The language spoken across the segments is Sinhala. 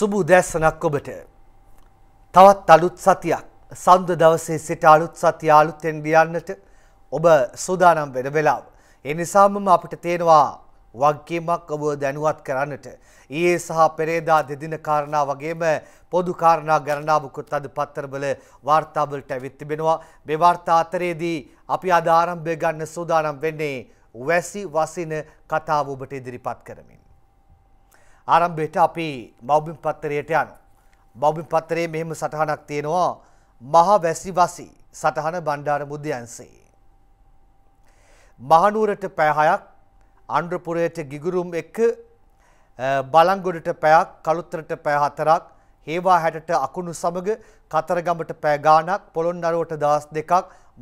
සුබ උදෑසනක් ඔබට. තවත් අලුත් සතියක් සඳ දවසේ සිට අලුත් සතිය අලුතෙන් ලියන්නට ඔබ සූදානම් වෙන වෙලාව. ඒ නිසාම අපිට තේනවා වගකීමක් ඔබ දැනුවත් කරන්නට. ඊයේ සහ පෙරේදා දෙදින කාරණා වගේම පොදු කාරණා ගණනාවකුත් අද පත්තරවල වාර්තාවලට ඇවිත් තිබෙනවා. මේ වාර්තා අතරේදී අපි අද ආරම්භය ගන්න සූදානම් වෙන්නේ වැසි වසින කතාව ඔබට ඉදිරිපත් කරමින්. ආරම්භයට අපි මෞබිම් පත්තරයට යන. මෞබිම් පත්තරේ මෙහෙම සටහනක් තියෙනවා මහා වැසි වසි සටහන බණ්ඩාර මුද්‍යන්සේ. මහනුවරට පැහයක් අන්ඩ්‍රපුරයට ගිගුරුම් එක බලංගොඩට පැයක් කළුත්තරට පැය හතරක් ඒවා හැටට අකුණු සමග කතරගමට පෑගානක් පොළොන්නරුවට දස් දෙකක්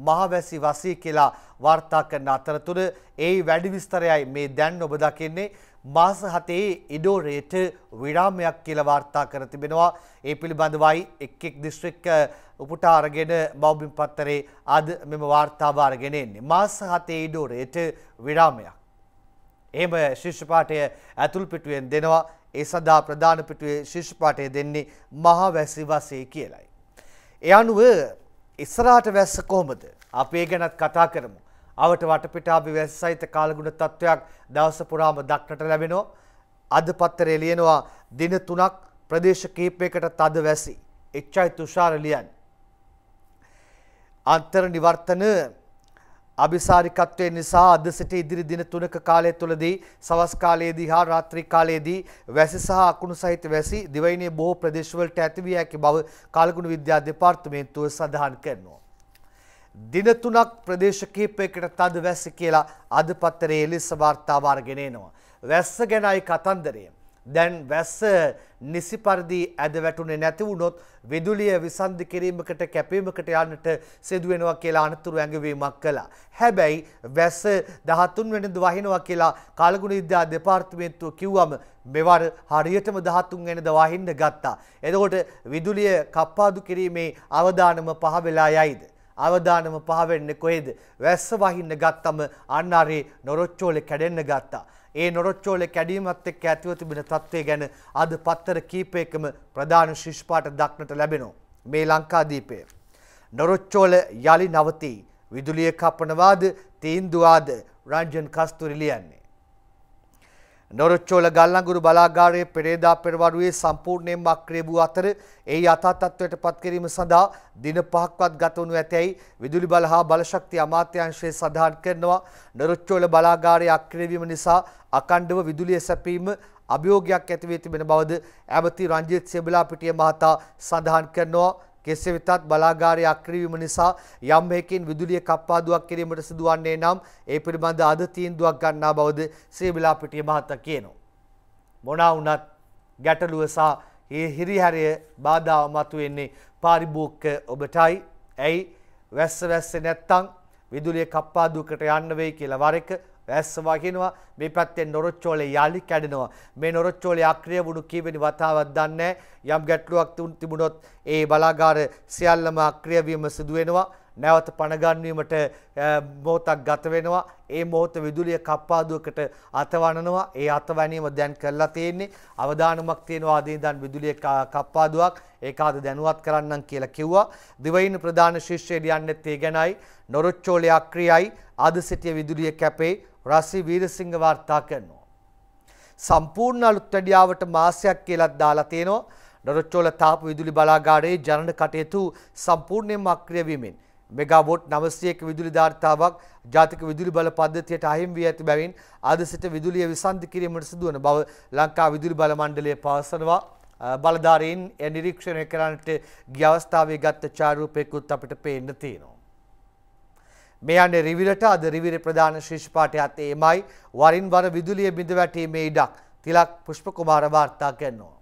මහවැසි වසී කියලා වාර්තා කරන අතරතුර ඒ වැඩි විස්තරයයි මේ දැන් ඔබ දකින්නේ මාස 7 ඉඩෝරේට විරාමයක් කියලා වාර්තා කර තිබෙනවා. ඒ පිළිබඳවයි එක් එක් දිස්ත්‍රික් උපුටා අරගෙන මව්බිම් පත්තරේ අද මෙම වාර්තාව අරගෙන එන්නේ. මාස 7 ඉඩෝරේට විරාමයක්. එහෙම ශිෂ්‍ය පාඨය ඇතුල් පිටුවෙන් දෙනවා. ඒ සඳහා ප්‍රධාන පිටුවේ ශිෂ්‍ය පාඨය දෙන්නේ මහා වැසි වාසේ කියලයි. ඒ අනුව ඉස්සරහට වැස්ස කොහොමද? අපි ඒ ගැනත් කතා කරමු. අවට වටපිටාබි වැස්ස සහිත කාලගුණ තත්ත්වයක් දවස පුරාම දක්නට ලැබෙනෝ. අද පත්තරේ ලියනවා දින තුනක් ප්‍රදේශ කීපයකට තද වැසි. එච්චයි තුෂාර ලියන්. අන්තර නිවර්තන අභිසාරිකත්වය නිසා අද සිට ඉදිරි දින තුනක කාලය තුළදී සවස් කාලයේදී හා රාත්‍රී කාලයේදී වැසි සහ අකුණු සහිත වැසි දිවයිනේ බොහෝ ප්‍රදේශවලට ඇතිවිය හැකි බව කාලගුණ විද්‍යා දෙපාර්තමේන්තුව සඳහන් කරනවා. දින තුනක් ප්‍රදේශ කිහිපයකට තද වැස්ස කියලා අද පත්තරේ එලිස්ස වාර්තා වර්ගෙන එනවා. වැස්ස ගැනයි කතන්දරය. දැන් වැස්ස නිසි පරිදි ඇද වැටුනේ නැති වුණොත් විදුලිය විසන්ධි කිරීමකට කැපීමකට යන්නට සිදු වෙනවා කියලා අනතුරු ඇඟවීමක් කළා. හැබැයි වැස්ස 13 වෙනිදා වහිනවා කියලා කාලගුණ විද්‍යා දෙපාර්තමේන්තුව කිව්වම මෙවර හරියටම 13 වෙනිදා වහින්න ගත්තා. එතකොට විදුලිය කප්පාදු කිරීමේ අවදානම පහ වෙලා යයිද? අවධානම පහවෙන්න කොහෙද. වැස්ස වහින්න ගත්තම අන්නාරේ නොරොච්චෝලෙ කැඩෙන්න ගත්තා. ඒ නොරොච්චෝලෙ කැඩීමත් එක්ක ඇතිව තිබෙන තත්ත්වය ගැන අද පත්තර කීපයකම ප්‍රධාන ශිෂ්පාට දක්නට ලැබෙනවා. මේ ලංකාදීපය. නොරොච්චෝල යළි නවතී. විදුලිය කපනවාද තීන්දුවාද රංජන් කස්තුරි ලියන්නේ. නොරොච්චෝල ගල්ලගුරු බලාගාරය පෙරේදා පෙරවරුවේ සම්පූර්ණයෙන් මක්‍රිය වූ අතර ඒ යථාතත්වයට පත්කිරීම සඳහා දින පහක්වත් ගතවනු ඇතැයි විදුලි බල හා බලශක්ති අමාත්‍යංශයේ සඳහන් කරනවා නොරොච්චෝල බලාගාරය අක්‍රියවීම නිසා අකණ්ඩව විදුලිය සැපීම අභියෝගයක් ඇතිවී තිබෙන බවද ඇමති රංජිත් සෙබලාපිටිය මහතා සඳහන් කරනවා කෙසේ වෙතත් බලාගාරය අක්‍රීවීම නිසා යම් හේකින් විදුලිය කප්පාදුවක් කිරීමට සිදුවන්නේ නම් ඒ පිළිබඳ අද තීන්දුවක් ගන්නා බවද සීබිලා පිටිය මහතා කියනවා. මොනවා වුණත් ගැටලුව සහ හිරිහැරය බාධාව මතුවෙන්නේ පාරිභෝගික ඔබටයි. ඇයි වැස්ස වැස්සේ නැත්තම් විදුලිය කප්පාදුවකට යන්න වෙයි කියලා වර එක ඇස් වගිනවා මේ පැත්තෙන් නොරොච්චෝලේ යලි කැඩෙනවා මේ නොරොච්චෝලේ අක්‍රිය වුණු කීවෙනි වතාවක් දන්නේ යම් ගැටලුවක් තිබුණොත් ඒ බලාගාර සියල්ලම අක්‍රිය වීම සිදු වෙනවා නැවත පණගන්වීමට මොහොතක් ගත වෙනවා ඒ මොහොත විදුලිය කප්පාදුවකට අතවනනවා ඒ අතවැනීම දැන් කරලා තියෙන්නේ අවදානමක් තියෙනවා ආදී ඉඳන් විදුලිය කප්පාදුවක් ඒක අද දැනුවත් කරන්නම් කියලා කිව්වා දිවයින ප්‍රධාන ශිෂ්‍යය ලියන්නේ ඒ ගැනයි නොරොච්චෝලේ අක්‍රියයි අද සිටිය විදුලිය කැපේ රසී වීරසිංහ වාර්තා කරනවා. සම්පූර්ණ අලුත් වැඩියාවට මාසයක් කියලත් දාලා තියෙනවා. ඩොරොච්චෝල තාපු විදුලි බලාගාරයේ ජනන කටයුතු සම්පූර්ණයෙන්ම අක්‍රිය වීමෙන් මෙගා වොට් 900ක විදුලි ධාරිතාවක් ජාතික විදුලි බල පද්ධතියට අහිමි වී ඇති බැවින් අද සිට විදුලිය විසන්ධි කිරීමට සිදු වන බව ලංකා විදුලි බල මණ්ඩලය පවසනවා. බලධාරීන් නිරීක්ෂණය කරන්නට ගිය අවස්ථාවේ ගත්ත චාරූපයකුත් අපිට පේන්න තියෙනවා. මේ අන්නේ රිවිරට අද රිවිර ප්‍රධාන ශිෂ්පාටයත් ඒමයි වරින් වර විදුලිය බිඳ වැටීමේ ඉඩක් තිලක් පුෂ්ප කුමාර වාර්තා කරනවා.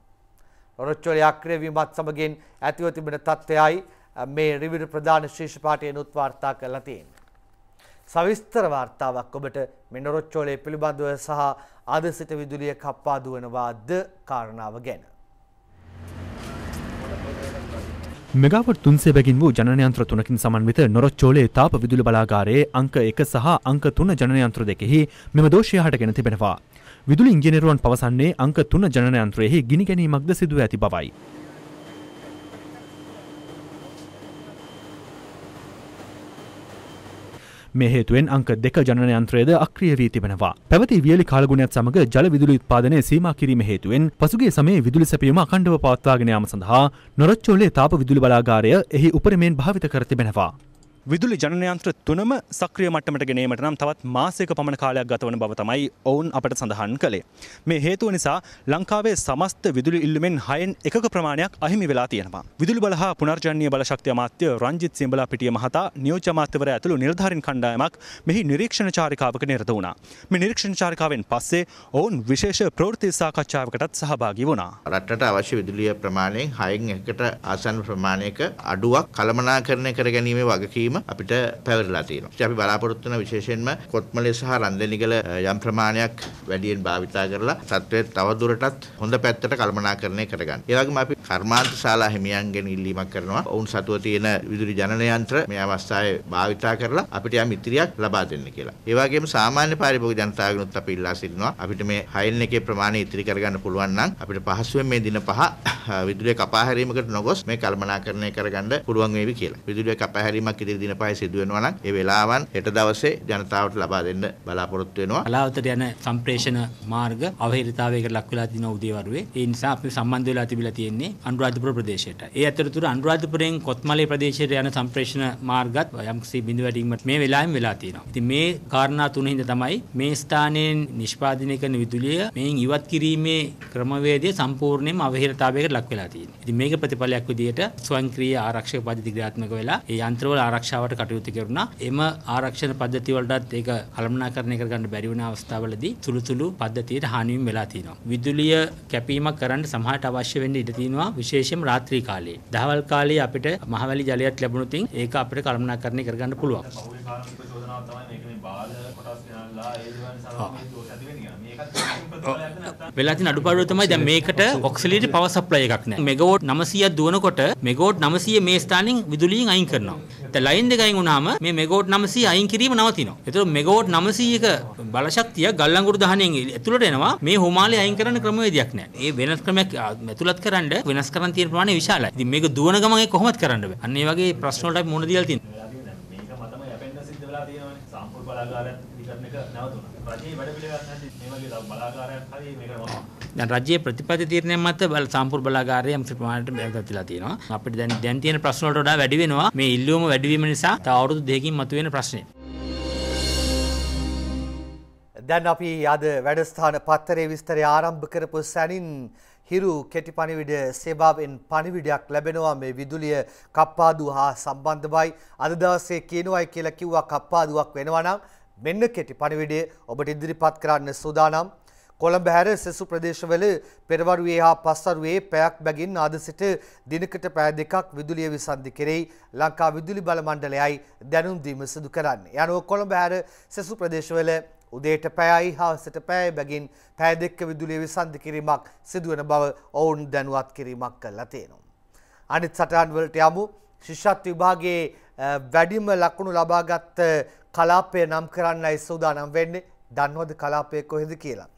රොච්චොල යක්‍රිය වීමත් සමගින් ඇතිව තිබෙන තත්ත්වයයි මේ රිවිර ප්‍රධාන ශිෂ්පාටය නුත් වාර්තා කරලා තියෙන. සවිස්තර වාර්තාවක් ඔබට මෙනොරොච්චෝලේ පිළිබඳව සහ අද සිට විදුලිය කප්පා දුවනවාද කාරණාව ගැන. මෙගාවට තුන්සේ බැගින් වූ ජනයන්ත්‍ර තුනකින් සමන්විත නොරොච්චෝලේ තාප විදුලි බලාගාරයේ අංක එක සහ අංක තුන ජනයන්ත්‍ර දෙකෙහි මෙම දෝෂය හටගෙන තිබෙනවා. විදුලි ඉංජිනේරුවන් පවසන්නේ අංක තුන ජනයන්ත්‍රයෙහි ගිනි ගැනීමක්ද සිදුව ඇති බවයි. මේ හේතුවෙන් අංක දෙක ජනයන්ත්‍රයද අක්‍රිය වී තිබෙනවා. පැවති වියලි කාලගුණයත් සමඟ ජල විදුලි උත්පාදනය සීමා කිරීම හේතුවෙන් පසුගේ සමයේ විදුලි සැපයීම අකණ්ඩව පවත්වාගෙන යාම සඳහා නොරොච්චෝලේ තාප විදුලි බලාගාරය එහි උපරිමයෙන් භාවිත කර තිබෙනවා. විදුලි ජනයන්ත්‍ර තුනම සක්‍රිය මට්ටමට ගෙනීමට නම් තවත් මාසයක පමණ කාලයක් ගතවන බව තමයි ඔවුන් අපට සඳහන් කළේ. මේ හේතුව නිසා ලංකාවේ සමස්ත විදුලි ඉල්ලුමෙන් හයෙන් එක ප්‍රමාණයක් අහිමි වෙලා තියෙනවා. විදුලි බල හා පුනර්ජනීය බලශක්තිය අමාත්‍ය රංජිත් සිඹලා පිටිය මහතා නියෝජ්‍ය අමාත්‍යවරයා ඇතුළු නිලධාරීන් කණ්ඩායමක් මෙහි නිරීක්ෂණ චාරිකාවක නිරත වුණා. මේ නිරීක්ෂණ චාරිකාවෙන් පස්සේ ඔවුන් විශේෂ ප්‍රවෘත්ති සාකච්ඡාවකටත් සහභාගී වුණා. රටට අවශ්‍ය විදුලිය ප්‍රමාණයෙන් හයෙන් එකට ආසන්න ප්‍රමාණයක අඩුවක් කළමනාකරණය කර ගැනීමේ වගකීම දැරීම අපිට පැවරලා තියෙනවා. ඉතින් අපි බලාපොරොත්තු වෙන විශේෂයෙන්ම කොත්මලේ සහ රන්දෙනිගල යම් ප්‍රමාණයක් වැඩියෙන් භාවිතා කරලා සත්වයේ තව දුරටත් හොඳ පැත්තට කළමනාකරණය කරගන්න. ඒ වගේම අපි කර්මාන්ත ශාලා හිමියන්ගෙන් ඉල්ලීමක් කරනවා. ඔවුන් සතුව තියෙන විදුලි ජනන යන්ත්‍ර මේ අවස්ථාවේ භාවිතා කරලා අපිට යම් ඉතිරියක් ලබා දෙන්න කියලා. ඒ වගේම සාමාන්‍ය පාරිභෝගික ජනතාවගෙනුත් අපි ඉල්ලා සිටිනවා. අපිට මේ හයිල් එකේ ප්‍රමාණය ඉතිරි කරගන්න පුළුවන් නම් අපිට පහසුවෙන් මේ දින පහ විදුලිය කපා හැරීමකට නොගොස් මේ කළමනාකරණය කරගන්න පුළුවන් වේවි කියලා. විදුලිය කපා හැරීමක් ඉදිරිදී දින පහේ සිදු වෙනවා නම් ඒ වෙලාවන් හෙට දවසේ ජනතාවට ලබා දෙන්න බලාපොරොත්තු වෙනවා. කලාවතට යන සම්ප්‍රේෂණ මාර්ග අවහිරතාවයකට ලක් වෙලා තිනවා උදේවරුේ. ඒ නිසා අපි සම්බන්ධ වෙලා තිබිලා තියෙන්නේ අනුරාධපුර ප්‍රදේශයට. ඒ අතරතුර අනුරාධපුරයෙන් කොත්මලේ ප්‍රදේශයට යන සම්ප්‍රේෂණ මාර්ගත් යම්කිසි බිඳු වැටීමක් මේ වෙලාවෙම වෙලා තියෙනවා. ඉතින් මේ කාරණා තුන හින්දා තමයි මේ ස්ථානයෙන් නිෂ්පාදනය කරන විදුලිය මේන් ඉවත් කිරීමේ ක්‍රමවේදය සම්පූර්ණයෙන්ම අවහිරතාවයකට ලක් වෙලා තියෙනවා. ඉතින් මේක ප්‍රතිඵලයක් විදිහට ස්වයංක්‍රීය ආරක්ෂක පද්ධති ක්‍රියාත්මක වෙලා ඒ යන්ත්‍රවල ආරක්ෂා ආරක්ෂාවට කටයුතු කෙරුණා. එම ආරක්ෂණ පද්ධති වලටත් ඒක කළමනාකරණය කරගන්න බැරි වුණ අවස්ථාවලදී තුලුතුලු පද්ධතියට හානි වීම වෙලා තියෙනවා. විදුලිය කැපීමක් කරන්න සමහරට අවශ්‍ය වෙන්න ඉඩ තියෙනවා විශේෂයෙන්ම රාත්‍රී කාලයේ. දහවල් කාලේ අපිට මහවැලි ජලයත් ලැබුණොත් ඒක අපිට කළමනාකරණය කරගන්න පුළුවන්. පෞද්ගලික කාර්මික චෝදනාව තමයි මේකනේ බාල කොටස් ගෙනල්ලා ඒ දිවන්නේ සමහර දෝෂ ඇති වෙන්නේ. වෙලා තියෙන අඩුපාඩුව තමයි දැන් මේකට ඔක්සිලරි පවර් සප්ලයි එකක් නැහැ. මෙගාවොට් 900ක් දුවනකොට මෙගාවොට් 900 මේ ස්ථානෙන් විදුලියෙන් අයින් කරනවා. දැන් ලයින් දෙක අයින් වුණාම මේ මෙගාවොට් 900 අයින් කිරීම නවතිනවා. ඒතකොට මෙගාවොට් 900ක බලශක්තිය ගල්ලංගුරු දහණයෙන් ඇතුළට එනවා. මේ හුමාලේ අයින් කරන ක්‍රමවේදයක් නැහැ. ඒ වෙනස් ක්‍රමයක් ඇතුළත් කරන්න වෙනස් කරන්න තියෙන ප්‍රමාණය විශාලයි. ඉතින් මේක දුවන ගමන් ඒක කොහොමද කරන්න බෑ. අන්න ඒ වගේ ප්‍රශ්න වලට අපි මුහුණ දීලා තියෙනවා. මේක මතම යැපෙන්න සිද්ධ වෙලා තියෙනවානේ. සාම්පූර් බලාගාරයත් විතරන එක නැවතුණා. රජයේ වැඩ පිළිවෙලක් බලාගාරයක් හරි වෙනවා. දැන් රජයේ ප්‍රතිපත්ති තීරණය මත බල සම්පූර්ණ බලාගාරය යම් ප්‍රමාණයට බැලගත්ලා තියෙනවා. අපිට දැන් දැන් තියෙන ප්‍රශ්න වලට වඩා වැඩි වෙනවා. මේ ඉල්ලුවම වැඩි වීම නිසා තව අවුරුදු දෙකකින් මතුවෙන ප්‍රශ්නේ. දැන් අපි අද වැඩස්ථාන පත්තරේ විස්තරය ආරම්භ කරපු සැනින් හිරු කෙටි පණිවිඩ සේභාවෙන් පණිවිඩයක් ලැබෙනවා මේ විදුලිය කප්පාදු හා සම්බන්ධවයි අද දවසේ කියනවායි කියලා කිව්වා කප්පාදුවක් වෙනවා නම් මෙන්න කෙටි පණිවිඩය ඔබට ඉදිරිපත් කරන්න සූදානම් කොළඹ හැර සෙසු ප්‍රදේශවල පෙරවරුවේ හා පස්වරුවේ පැයක් බැගින් අද සිට දිනකට පැය දෙකක් විදුලිය විසන්ධි කෙරෙහි ලංකා විදුලි බල මණ්ඩලයයි දැනුම් දීම සිදු කරන්නේ. යනුව කොළඹ හැර සෙසු ප්‍රදේශවල උදේට පැයයි හා සිට පැය බැගින් පැය දෙක විදුලිය විසන්ධි කිරීමක් සිදුවන බව ඔවුන් දැනුවත් කිරීමක් කළා තියෙනවා. අනිත් සටහන් වලට යමු. ශිෂ්‍යත් විභාගයේ වැඩිම ලකුණු ලබාගත් කලාපය නම් කරන්නයි සූදානම් වෙන්නේ. දන්නවද කලාපය කොහෙද කියලා?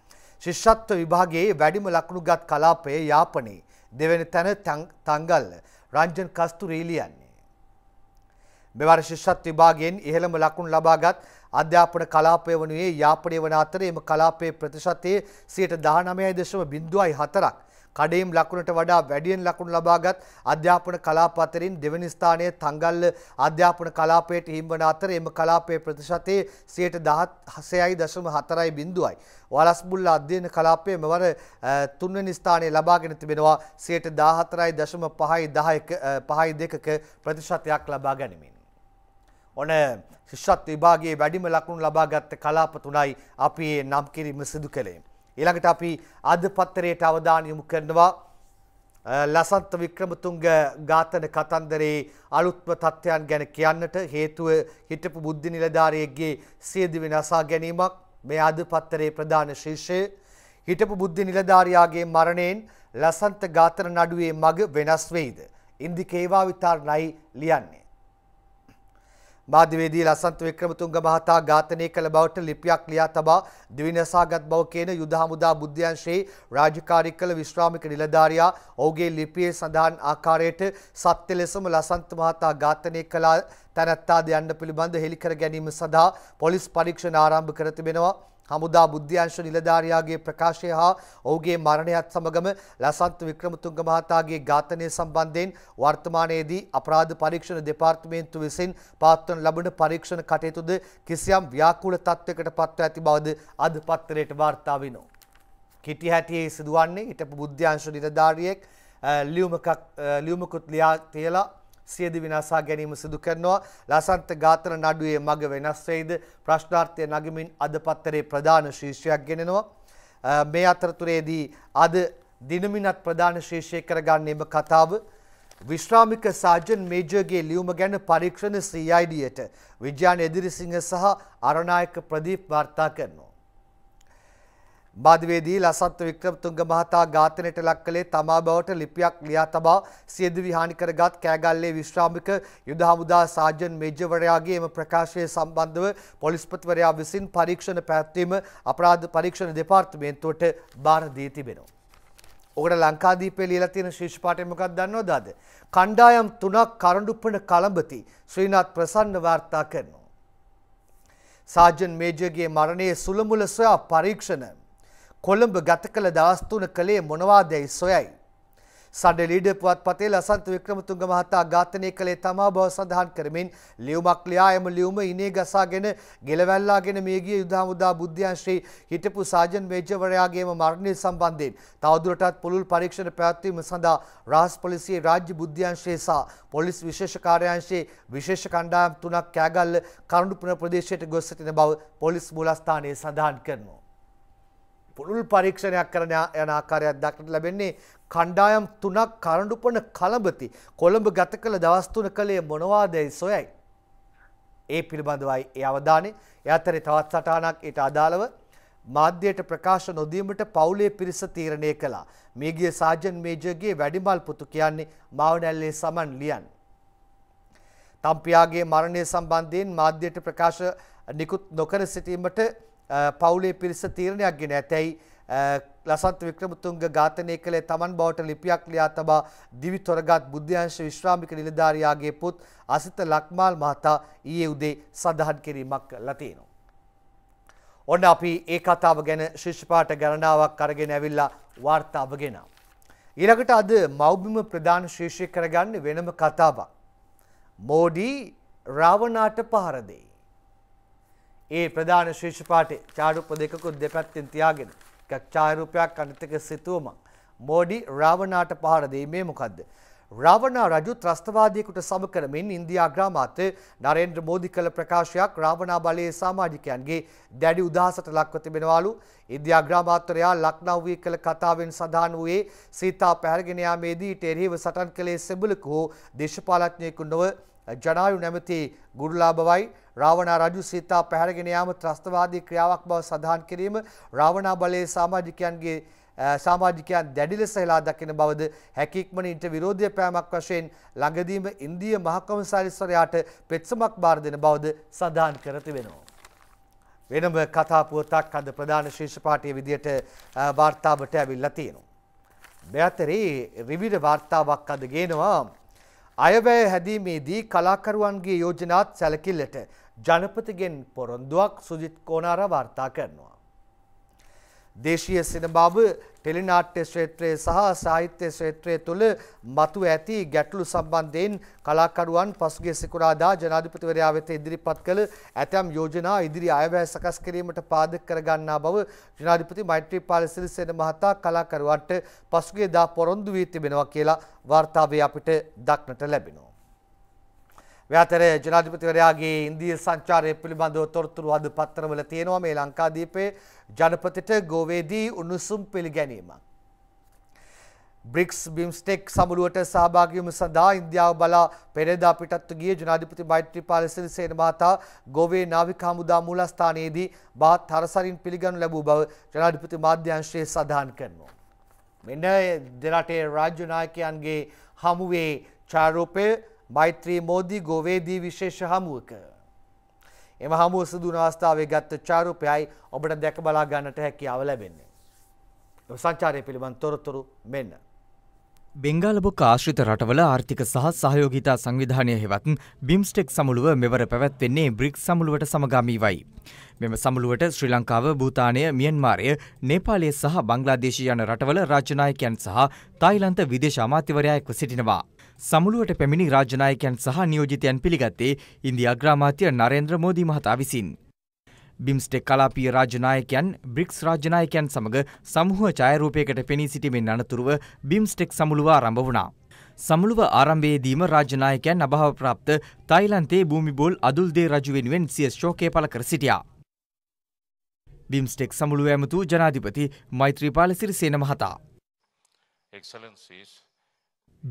ශිෂ්‍යත්ව විභාගයේ වැඩිම ලකුණු ගත් කලාපය යාපනයේ දෙවැනි තැන තංගල්ල රංජන් කස්තුරී ලියන්නේ. මෙවර ශිෂ්‍යත්ව විභාගයෙන් ඉහළම ලකුණු ලබාගත් අධ්‍යාපන කලාපය වනුයේ යාපනය වන අතර එම කලාපයේ ප්‍රතිශතයේ සියයට දහනමයයි දශම බිඳුවයි හතරක් කඩේම් ලකුණට වඩා වැඩියෙන් ලකුණු ලබාගත් අධ්‍යාපන කලාප අතරින් දෙවනි ස්ථානයේ තංගල්ල අධ්‍යාපන කලාපයට හිම්වන අතර එම කලාපයේ ප්‍රතිශතය 116.4%යි. වලස්බුල්ල අධ්‍යයන කලාපයේ මෙවර තුන්වෙනි ස්ථානය ලබාගෙන තිබෙනවා 14.5%ක ප්‍රතිශතයක් ලබා ගැනීමෙන්. ඔන ශිෂ්‍යත් විභාගයේ වැඩිම ලකුණු ලබාගත් කලාප තුනයි අපි නම් කිරීම සිදු කළේ. ඊළඟට අපි අද පත්තරයට අවධානය යොමු කරනවා ලසන්ත වික්‍රමතුංග ඝාතන කතන්දරේ අලුත්ම තත්ත්වයන් ගැන කියන්නට හේතුව හිටපු බුද්ධි නිලධාරියෙක්ගේ සියදිවි නසා ගැනීමක් මේ අද පත්තරේ ප්‍රධාන ශීර්ෂය හිටපු බුද්ධි නිලධාරියාගේ මරණයෙන් ලසන්ත ඝාතන නඩුවේ මග වෙනස් වෙයිද ඉන්දිකේවා විතරණයි ලියන්නේ මාධ්‍යවේදී ලසන්ත වික්‍රමතුංග මහතා ඝාතනය කළ බවට ලිපියක් ලියා තබා දිවිනසාගත් බව කියන යුද හමුදා බුද්ධ්‍යංශයේ රාජකාරී කළ විශ්‍රාමික නිලධාරියා ඔහුගේ ලිපියේ සඳහන් ආකාරයට සත්‍ය ලෙසම ලසන්ත මහතා ඝාතනය කළ තැනැත්තාද යන්න පිළිබඳ හෙළිකර ගැනීම සඳහා පොලිස් පරීක්ෂණ ආරම්භ කර තිබෙනවා හමුදා බුද්ධ්‍යංශ නිලධාරියාගේ ප්‍රකාශය හා ඔහුගේ මරණයත් සමගම ලසන්ත වික්‍රමතුංග මහතාගේ ඝාතනය සම්බන්ධයෙන් වර්තමානයේදී අපරාධ පරීක්ෂණ දෙපාර්තමේන්තුව විසින් පවත්වන ලබන පරීක්ෂණ කටයුතුද කිසියම් ව්‍යාකූල තත්වයකට පත්ව ඇති බවද අද පත්තරයට වාර්තා වෙනවා. කිටි හැටියේ සිදුවන්නේ හිටපු බුද්ධ්‍යංශ නිලධාරියෙක් ලියුමකුත් ලියා තියලා සියදි විනාසා ගැනීම සිදු කරනවා. ලසන්ත ඝාතන නඩුවේ මඟ වෙනස් වෙයිද? ප්‍රශ්නාර්ථය නගමින් අද පත්තරේ ප්‍රධාන ශීර්ෂයක් ගෙනෙනවා. මේ අතරතුරේදී අද දිනමිනත් ප්‍රධාන ශීර්ෂය කරගන්නේ මේ කතාව. විශ්‍රාමික සාජන් මේජර්ගේ ලියුම ගැන පරීක්ෂණ CID යට විද්‍යාන එදිරිසිංහ සහ අරණායක ප්‍රදීප් වාර්තා කරනවා. බාධවේදී ලසත්ව වික්‍රමතුංග මහතා ඝාතනයට ලක් කළේ තමා බවට ලිපියක් ලියා තබා සියදිවි විහානි කරගත් කෑගල්ලේ විශ්‍රාමික යුද හමුදා සාජන් මේජවරයාගේ එම ප්‍රකාශය සම්බන්ධව පොලිස්පතිවරයා විසින් පරීක්ෂණ පැවැත්වීම අපරාධ පරීක්ෂණ දෙපාර්තමේන්තුවට බාර දී තිබෙනවා. ඔකට ලංකාදීපේ ලියලා තියෙන ශීර්ෂ පාඨය මොකක්ද දන්නවද අද? කණ්ඩායම් තුනක් කරඬුපණ කලඹති ශ්‍රීනාත් ප්‍රසන්න වාර්තා කරනවා. සාජන් මේජර්ගේ මරණයේ සුළමුල සොයා පරීක්ෂණ කොළඹ ගත කළ දවස් තුන කළේ මොනවාදැයි සොයයි. සඩ ලීඩ පුවත්පතේ ලසන්ත වික්‍රමතුංග මහතා ඝාතනය කළේ තමා බව සඳහන් කරමින් ලියුමක් ලියා එම ලියුම ඉනේ ගසාගෙන ගෙලවැල්ලාගෙන මියගිය යුද හමුදා බුද්ධ්‍යංශ්‍රී හිටපු සාජන් වේජවරයාගේම මරණය සම්බන්ධයෙන් තවදුරටත් පුළුල් පරීක්ෂණ පැවැත්වීම සඳහා රහස් පොලිසියේ රාජ්‍ය බුද්ධ්‍යංශයේ සහ පොලිස් විශේෂ කාර්යාංශයේ විශේෂ කණ්ඩායම් තුනක් කෑගල්ල කරුණුපුර ප්‍රදේශයට ගොස් සිටින බව පොලිස් මූලස්ථානයේ සඳහන් කරනවා පුළුල් පරීක්ෂණයක් කරන යන ආකාරයක් දක්නට ලැබෙන්නේ කණ්ඩායම් තුනක් කරඬුපන කලඹති කොළඹ ගත කළ දවස් තුන කලේ මොනවාදයි සොයයි. ඒ පිළිබඳවයි ඒ අවධානය යතරේ තවත් සටහනක් ඊට අදාළව මාධ්‍යයට ප්‍රකාශ නොදීමට පවුලේ පිරිස තීරණය කළා. මේගිය සාජන් මේජර්ගේ වැඩිමල් පුතු කියන්නේ මාවනැල්ලේ සමන් ලියන්. තම්පියාගේ මරණය සම්බන්ධයෙන් මාධ්‍යයට ප්‍රකාශ නිකුත් නොකර සිටීමට පවුලේ පිරිස තීරණයක් ගෙන ඇතැයි ලසන්ත වික්‍රමතුංග ඝාතනය කළේ තමන් බවට ලිපියක් ලියා තබා දිවි තොරගත් බුද්ධ්‍යංශ විශ්‍රාමික නිලධාරියාගේ පුත් අසිත ලක්මාල් මහතා ඊයේ උදේ සඳහන් කිරීමක් කළා තියෙනවා. ඔන්න අපි ඒ කතාව ගැන ශිෂ්‍යපාට ගණනාවක් අරගෙන ඇවිල්ලා වාර්තාව ගෙනා. ඊළඟට අද මෞබිම ප්‍රධාන ශීර්ෂය කරගන්න වෙනම කතාවක්. මෝඩි රාවණාට පහර දෙයි. ඒ ප්‍රධාන ශීර්ෂ පාඨයේ චාරුප දෙකකුත් දෙපැත්තෙන් තියාගෙන එකක් ඡායාරූපයක් අනිත් එක සිතුවමක් මෝඩි රාවණාට පහර දීමේ මොකද්ද රාවණා රජු ත්‍රස්තවාදීෙකුට සම කරමින් ඉන්දියා ග්‍රාමාත්‍ය නරේන්ද්‍ර මෝදි කළ ප්‍රකාශයක් රාවණා බලයේ සමාජිකයන්ගේ දැඩි උදහසට ලක්ව තිබෙනවලු. ඉන්දියා ග්‍රාමාත්‍යරයා ලක්නව්වේ කළ කතාවෙන් සඳහන් වූයේ සීතා පැහැරගෙන යාමේදී ටෙරහිව සටන් කළේ සෙබලක හෝ දේශපාලඥයෙකු නොව ජනායු නැමැති ගුරුලාභවයි රාවණා රජු සීතා පැහැරගෙන යාම ත්‍රස්තවාදී ක්‍රියාවක් බව සඳහන් කිරීම රාවණා බලයේ සමාජිකයන්ගේ සමාජිකයන් දැඩි ලෙස හෙලා දකින බවද හැකික්මනින්ට විරෝධය පෑමක් වශයෙන් ළඟදීම ඉන්දිය මහකොමසාරිස්වරයාට පෙත්සමක් බාර දෙන බවද සඳහන් කර තිබෙනවා. වෙනම කතා පුවතක් අද ප්‍රධාන ශීර්ෂ පාඨයේ විදියට වාර්තාවට ඇවිල්ලා තියෙනවා. මෙතරේ විවිධ වාර්තාවක් අද ගේනවා අයවැය හැදීමේදී කලාකරුවන්ගේ යෝජනාත් සැලකිල්ලට ජනපතිගෙන් පොරොන්දුවක් සුජිත් කෝනාර වාර්තා කරනවා. දේශීය සිනමාව ටෙලිනාට්‍ය ශ්‍රේත්‍රයේ සහ සාහිත්‍ය ශ්‍රේත්‍රය තුළ මතු ඇති ගැටලු සම්බන්ධයෙන් කලාකරුවන් පසුගිය සිකුරාදා ජනාධිපතිවරයා වෙත ඉදිරිපත් කළ ඇතැම් යෝජනා ඉදිරි අයවැය සකස් කිරීමට පාදක කරගන්නා බව ජනාධිපති මෛත්‍රීපාල සිරිසේන මහතා කලාකරුවන්ට පසුගියදා පොරොන්දු වී තිබෙනවා කියලා වාර්තාවේ අපිට දක්නට ලැබෙනවා. ව්‍යාතර ජනාධිපතිවරයාගේ ඉන්දිය සංචාරය පිළිබඳව තොරතුරු අද පත්තරවල තියෙනවා මේ ලංකාදීපේ ජනපතිට ගෝවේදී උණුසුම් පිළිගැනීම. බ්‍රික්ස් බිම්ස්ටෙක් සමුළුවට සහභාගීවීම සඳහා ඉන්දියාව බලා පෙරේදා පිටත්තු ගිය ජනාධිපති මෛත්‍රීපාල සිරිසේන මහතා ගෝවේ නාවික හමුදා මූලස්ථානයේදී බාත් හරසරින් පිළිගනු ලැබූ බව ජනාධිපති මාධ්‍යංශයේ සඳහන් කරනවා. මෙන්න දෙරටේ රාජ්‍ය නායකයන්ගේ හමුවේ ඡායාරූපය මෛත්‍රී මෝදී ගෝවේදී විශේෂ හමුවක. එම හමුව සිදුවන අවස්ථාවේ ගත්ත චාරූපයයි ඔබට දැක බලා ගන්නට හැකියාව ලැබෙන්නේ. සංචාරය පිළිබඳ තොරතුරු මෙන්න. බෙංගාලබොක් ආශ්‍රිත රටවල ආර්ථික සහ සහයෝගිතා සංවිධානය හෙවත් බිම්ස්ටෙක් සමුළුව මෙවර පැවැත්වෙන්නේ බ්‍රික් සමුළුවට සමගාමීවයි. මෙම සමුළුවට ශ්‍රී ලංකාව භූතානය මියන්මාරය නේපාලය සහ බංගලාදේශය යන රටවල රාජනායකයන් සහ තායිලන්ත විදේශ අමාත්‍යවරයා එක්ව සිටිනවා. සමුළුවට පැමිණි රාජනායකයන් සහ නියෝජිතයන් පිළිගත්තේ ඉන්දියා අග්‍රාමාත්‍ය නරේන්ද්‍ර මෝදී මහතා විසින්. බිම්ස්ටෙක් කලාපීය රාජනායකයන් බ්‍රික්ස් රාජනායකයන් සමඟ සමූහ ඡායරූපයකට පෙනී සිටීමෙන් අනතුරුව බිම්ස්ටෙක් සමුළුව ආරම්භ වුණා. සමුළුව ආරම්භයේදීම රාජනායකයන් අභාව ප්‍රාප්ත තයිලන්තේ භූමිබෝල් අදුල්දේ රජු වෙනුවෙන් සිය ශෝකය පළ කර සිටියා. බිම්ස්ටෙක් සමුළුව ඇමතු ජනාධිපති මෛත්‍රීපාල සිරිසේන මහතා. එක්සලන්සීස්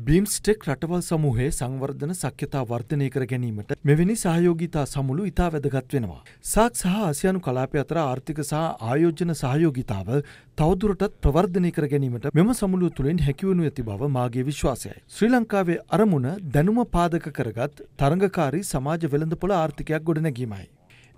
බිම්ස්ටෙක් රටවල් සමූහයේ සංවර්ධන සක්්‍යතා වර්ධනය කර ගැනීමට මෙවැනි සහයෝගිතා සමුළු ඉතා වැදගත් වෙනවා. සාක් සහ ආසියනු කලාපය අතර ආර්ථික සහ ආයෝජන සහයෝගිතාව තවදුරටත් ප්‍රවර්ධනය කර ගැනීමට මෙම සමුළුව තුළින් හැකිවනු ඇති බව මාගේ විශ්වාසයයි. ශ්‍රී ලංකාවේ අරමුණ දැනුම පාදක කරගත් තරඟකාරී සමාජ වෙළඳපොළ ආර්ථිකයක් ගොඩනැගීමයි.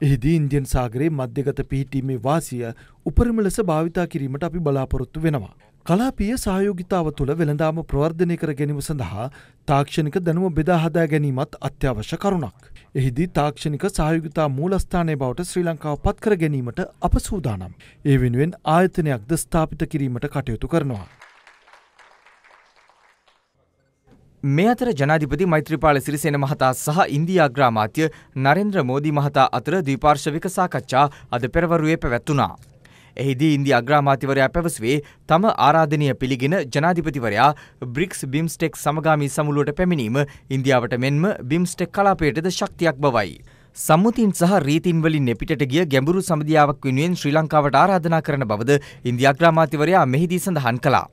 එහිදී ඉන්දියන් සාගරයේ මධ්‍යගත පිහිටීමේ වාසිය උපරිම ලෙස භාවිතා කිරීමට අපි බලාපොරොත්තු වෙනවා. කලාපීය සහයෝගිතාව තුළ වෙළඳාම ප්‍රවර්ධනය කර ගැනීම සඳහා තාක්ෂණික දැනුම බෙදාහදා ගැනීමත් අත්‍යවශ්‍ය කරුණක්. එහිදී තාක්ෂණික සහයෝගිතා මූලස්ථානය බවට ශ්‍රී ලංකාව පත් කර ගැනීමට අප සූදානම්. ඒ වෙනුවෙන් ආයතනයක් ද ස්ථාපිත කිරීමට කටයුතු කරනවා. මේ අතර ජනාධිපති මෛත්‍රපාල සිරිසෙන මහතා සහ ඉන්දියා ග්‍රාමාත්‍ය නරෙන්ද්‍ර මෝදී මහතා අතර ද්විපාර්ශවික සාකච්ඡා අද පෙරවරුවේ පැවැත්වුණා. එහිදී ඉන්දි අග්‍රාමාත්‍යවරයා පැවසුවේ තම ආරාධනය පිළිගෙන ජනාධිපතිවරයා බ්‍රික්ස් බිම්ස්ටෙක් සමගාමී සමුළුවට පැමිණීම ඉන්දියාවට මෙන්ම බිම්ස්ටෙක් කලාපයටද ශක්තියක් බවයි. සම්මුතින් සහ රීතින් වලින් එපිටට ගිය ගැඹුරු සමදියාවක් වෙනුවෙන් ශ්‍රී ලංකාවට ආරාධනා කරන බවද ඉන්දි අග්‍රාමාත්‍යවරයා මෙහිදී සඳහන් කළා.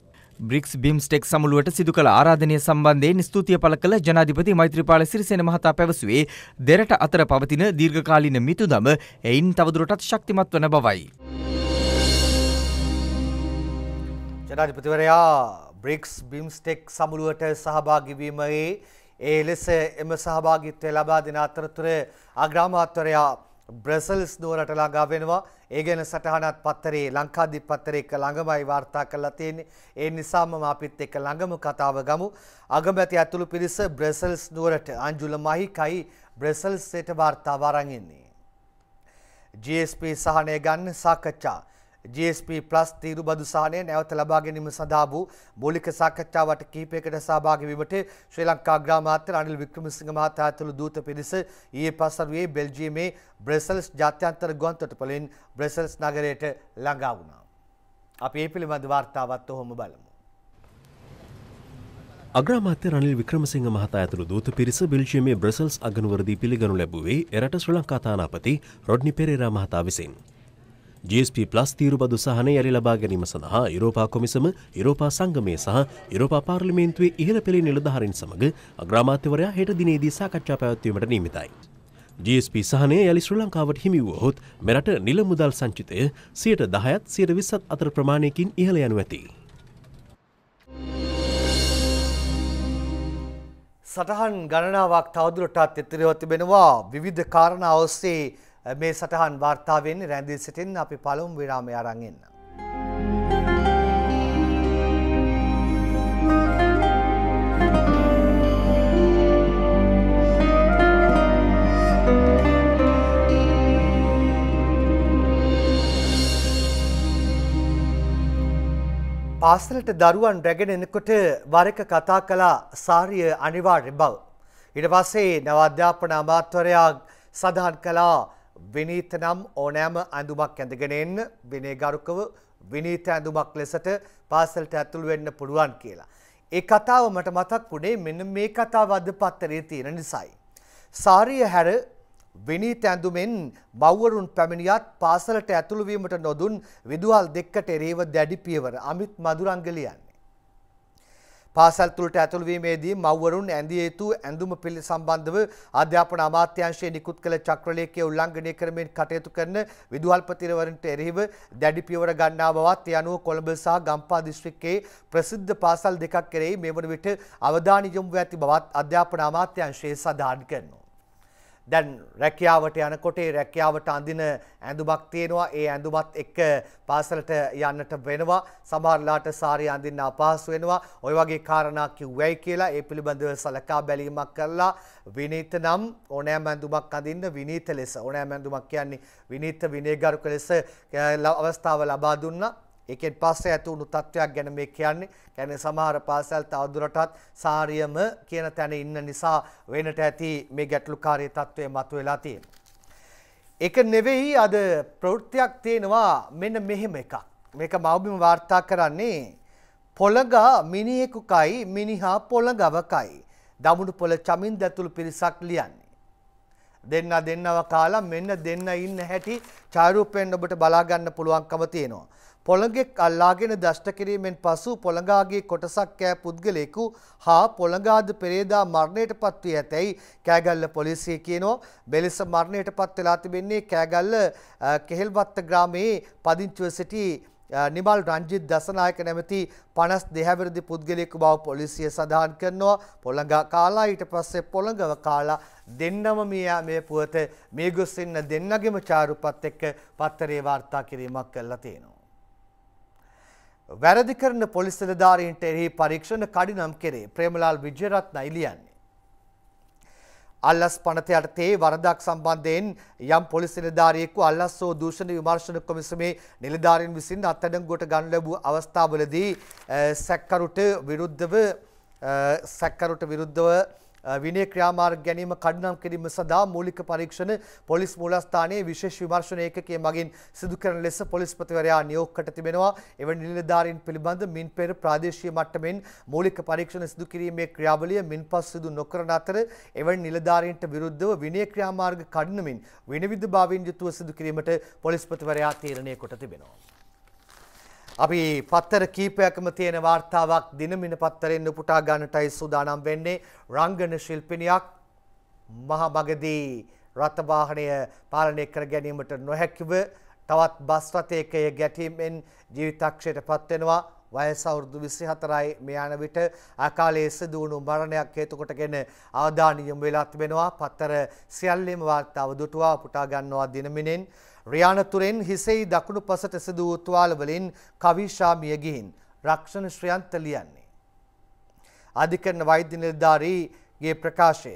බ්‍රික්ස් බිම්ස්ටෙක් සමුළුවට සිදු කළ ආරාධනය සම්බන්ධයෙන් ස්තුතිය පළ කළ ජනාධිපති මෛත්‍රීපාල සිරිසේන මහතා පැවසුවේ දෙරට අතර පවතින දීර්ඝකාලීන මිතුදම එයින් තවදුරටත් ශක්තිමත් වන බවයි. ජනාධිපතිවරයා බ්‍රික්ස් බිම්ස්ටෙක් සමුළුවට සහභාගිවීමයේ ඒ ලෙස එම සහභාගිත්වය ලබා දෙන අතරතුර අග්‍රාමාත්වරයා බ්‍රසල්ස් නුවරට ළඟා වෙනවා ඒ ගැන සටහනත් පත්තරේ ලංකාදීප පත්තරේ එක ළඟමයි වාර්තා කරලා තියෙන්නේ ඒ නිසාම අපිත් එක්ක ළඟම කතාව ගමු අගමැති ඇතුළු පිරිස බ්‍රසල්ස් නුවරට අංජුල මහිකයි බ්‍රසල්ස් සිට වාර්තාව අරන් එන්නේ GSP සහනය ගන්න සාකච්ඡා GSP Plus තීරු බදු සානය නැවත ලබා ගැනීම සඳහා වූ මූලික සාකච්ඡාවට කීපයකට සහභාගී වීමට ශ්‍රී ලංකා ග්‍රාමාත්‍ය අනිල් වික්‍රමසිංහ මහතා ඇතුළු දූත පිරිස ඊයේ පස්වරුවේ බෙල්ජියමේ බ්‍රසල්ස් ජාත්‍යන්තර ගුවන්තොටුපළින් බ්‍රසල්ස් නගරයට ළඟා වුණා. අපි ඒ පිළිබඳ වාර්තාවත් ඔහොම බලමු. අග්‍රාමාත්‍ය රනිල් වික්‍රමසිංහ මහතා ඇතුළු දූත පිරිස බෙල්ජියමේ බ්‍රසල්ස් අගනුවරදී පිළිගනු ලැබුවේ එරට ශ්‍රී ලංකා තානාපති රොඩ්නි පෙරේරා මහතා විසින්. GSP ප්ලස් තීරුබදු සහන යළි ලබා ගැනීම සඳහා යුරෝපා කොමිසම යුරෝපා සංගමය සහ යුරෝපා පාර්ලිමේන්තුවේ ඉහළ පෙළි නිලධහරින් සමඟ අග්‍රාමාත්‍යවරයා හෙට දිනේදී සාකච්ඡා පැවැත්වීමට නීමිතයි. GSP සහනය යළි ශ්‍ර ලංකාවට හිමිවුවහොත් මෙරට නිල මුදල් සංචිතය සියට දහයත් සියට විස්සත් අතර ප්‍රමාණයකින් ඉහළ යනු ඇති. සටහන් ගණනාවක් තවදුරටත් එතරයව තිබෙනවා විවිධ කාරණ ඔස්සේ මේ සටහන් වාර්තාාවවෙන්නේ රැඳදිල් සිටින් අපි පළුම් විරාමය අරන්ගන්න. පාසලට දරුවන් රැගෙන එනකොට වර එක කතා කළා සාරිය අනිවාර්ය බව. ඊට පස්සේ නව අධ්‍යාපන අමාත්‍යවරයා සඳහන් කළා විනීත නම් ඕනෑම ඇඳුමක් ඇඳගෙන එන්න විනයගරුකව විනීත ඇඳුමක් ලෙසට පාසලට ඇතුළු වෙන්න පුළුවන් කියලා. ඒ කතාව මට මතක් වුණේ මෙන්න මේ කතාව අද පත්තරේ තියෙන නිසයි. සාරිය හැර විනීත ඇඳුමෙන් මව්වරුන් පැමිණියත් පාසලට ඇතුළු වීමට නොදුන් විදුහල් දෙකට එරේව දැඩි පියවර අමිත් මදුරංගලියන් පාසල් තුළට ඇතුළුවීමේදී මව්වරුන් ඇඳිය යුතු ඇඳුම පිළි සම්බන්ධව අධ්‍යාපන අමාත්‍යාංශයේ නිකුත් කළ චක්‍රලේඛය උල්ලංඝනය කරමින් කටයුතු කරන විදුහල්පතිවරන්ට එරෙහිව දැඩි පියවර ගන්නා බවත් ඒ අනුව කොළඹ සහ ගම්පා දිස්ත්‍රික්කයේ ප්‍රසිද්ධ පාසල් දෙකක් කෙරෙහි මේ වන විට අවධානය යොමු ඇති බවත් අධ්‍යාපන අමාත්‍යාංශයේ සඳහන් කරනවා. දැන් රැකියාවට යනකොට ඒ රැකියාවට අඳින ඇඳුමක් තියෙනවා ඒ ඇඳුමත් එක්ක පාසලට යන්නට වෙනවා සමහරලාට සාරිය අඳින්න අපහසු වෙනවා ওই වගේ කාරණා කිව්වයි කියලා ඒ පිළිබඳව සලකා බැලීමක් කරලා විනීත නම් ඕනෑම ඇඳුමක් අඳින්න විනීත ලෙස ඕනෑම ඇඳුමක් කියන්නේ විනීත විනයගරුක ලෙස අවස්ථාව ලබා දුන්නා ඒකෙන් පස්සේ ඇති වුණු තත්වයක් ගැන මේ කියන්නේ. කියන්නේ සමහර පාසල් තවදුරටත් සාරියම කියන තැන ඉන්න නිසා වෙනට ඇති මේ ගැටලුකාරී තත්වය මතුවලා තියෙනවා. ඒක නෙවෙයි අද ප්‍රවෘත්තියක් තියෙනවා මෙන්න මෙහෙම එකක්. මේක මව්බිම වාර්තා කරන්නේ පොළගා මිනිහෙකුකයි මිනිහා පොළගවකයි. දමුණු පොළ චමින් දැතුළු පිරිසක් ලියන්නේ. දෙන්න දෙන්නව කාලා මෙන්න දෙන්න ඉන්න හැටි චාරූපයෙන් ඔබට බලා ගන්න පුළුවන්කම තියෙනවා. පොළඟෙක් අල්ලාගෙන දෂ්ට කිරීමෙන් පසු පොළඟාගේ කොටසක් කෑ පුද්ගලයෙකු හා පොළඟාද පෙරේදා මරණයට පත් වී ඇතැයි කෑගල්ල පොලිසිය කියනෝ මෙලෙස මරණයට පත් වෙලා තිබෙන්නේ කෑගල්ල කෙහෙල්වත්ත ග්‍රාමයේ පදිංචිව සිටි නිමල් රංජිත් දසනායක නැමැති පනස් දෙහැවිරදි පුද්ගලයෙකු බව පොලිසිය සඳහන් කරනවා පොළඟා කාලා ඊට පස්සේ පොළඟව කාලා දෙන්නම මියා මේ පුවත මේ ගොස් ඉන්න දෙන්නගෙම චාරුපත් එක්ක පත්තරේ වාර්තා කිරීමක් කරලා තියෙනවා වැරදි කරන පොලිස් නිලධාරීන්ට එරෙහි පරීක්ෂණ කඩිනම් කෙරේ ප්‍රේමලාල් විජයරත්න ඉලියන්නේ. අල්ලස් පනත යටතේ වරදක් සම්බන්ධයෙන් යම් පොලිස් නිලධාරියෙකු අල්ලස් හෝ දූෂණ විමර්ශන කොමිසමේ නිලධාරීන් විසින් අත්අඩංගුවට ගන්න ලැබූ අවස්ථාවලදී සැකකරුට විරුද්ධව සැකකරුට විරුද්ධව විනය ක්‍රියාමාර්ග ගැනීම කඩිනම් කිරීම සඳහා මූලික පරීක්ෂණ පොලිස් මූලස්ථානයේ විශේෂ විමර්ශන ඒකකයේ මගින් සිදු කරන ලෙස පොලිස්පතිවරයා නියෝග කොට තිබෙනවා. එවැනි නිලධාරීන් පිළිබඳ මින් පෙර ප්‍රාදේශීය මට්ටමින් මූලික පරීක්ෂණ සිදු කිරීමේ ක්‍රියාවලිය මින්පසු සිදු නොකරන අතර එවැනි නිලධාරීන්ට විරුද්ධව විනය ක්‍රියාමාර්ග කඩිනමින් විනිවිදභාවයෙන් යුතුව සිදු කිරීමට පොලිස්පතිවරයා තීරණය කොට තිබෙනවා. අපි පත්තර කීපයක්ම තියෙන වාර්තාවක් දිනමින පත්තරෙන් උපුටා ගන්නටයි සූදානම් වෙන්නේ රංගන ශිල්පිනියක් මහා මගදී රථ වාහනය පාලනය කර ගැනීමට නොහැකිව තවත් බස් රථයක ගැටීමෙන් ජීවිතක්ෂයට පත් වෙනවා වයස අවුරුදු 24යි මේ යන විට අකාලයේ සිදුණු මරණයක් හේතු කොටගෙන අවධානය යොමු වෙලා තිබෙනවා පතර සියල්ලම වාර්තාව දුටුවා පුටා ගන්නවා දිනමිනෙන් රියානතුරෙන් හිසෙහි දකුණු පසට සිදු වූ තුවාලවලින් කවිෂා මිය ගිහින් රක්ෂණ ශ්‍රයන්ත ලියන්නේ. අධිකරණ වෛද්‍ය නිලධාරීගේ ප්‍රකාශය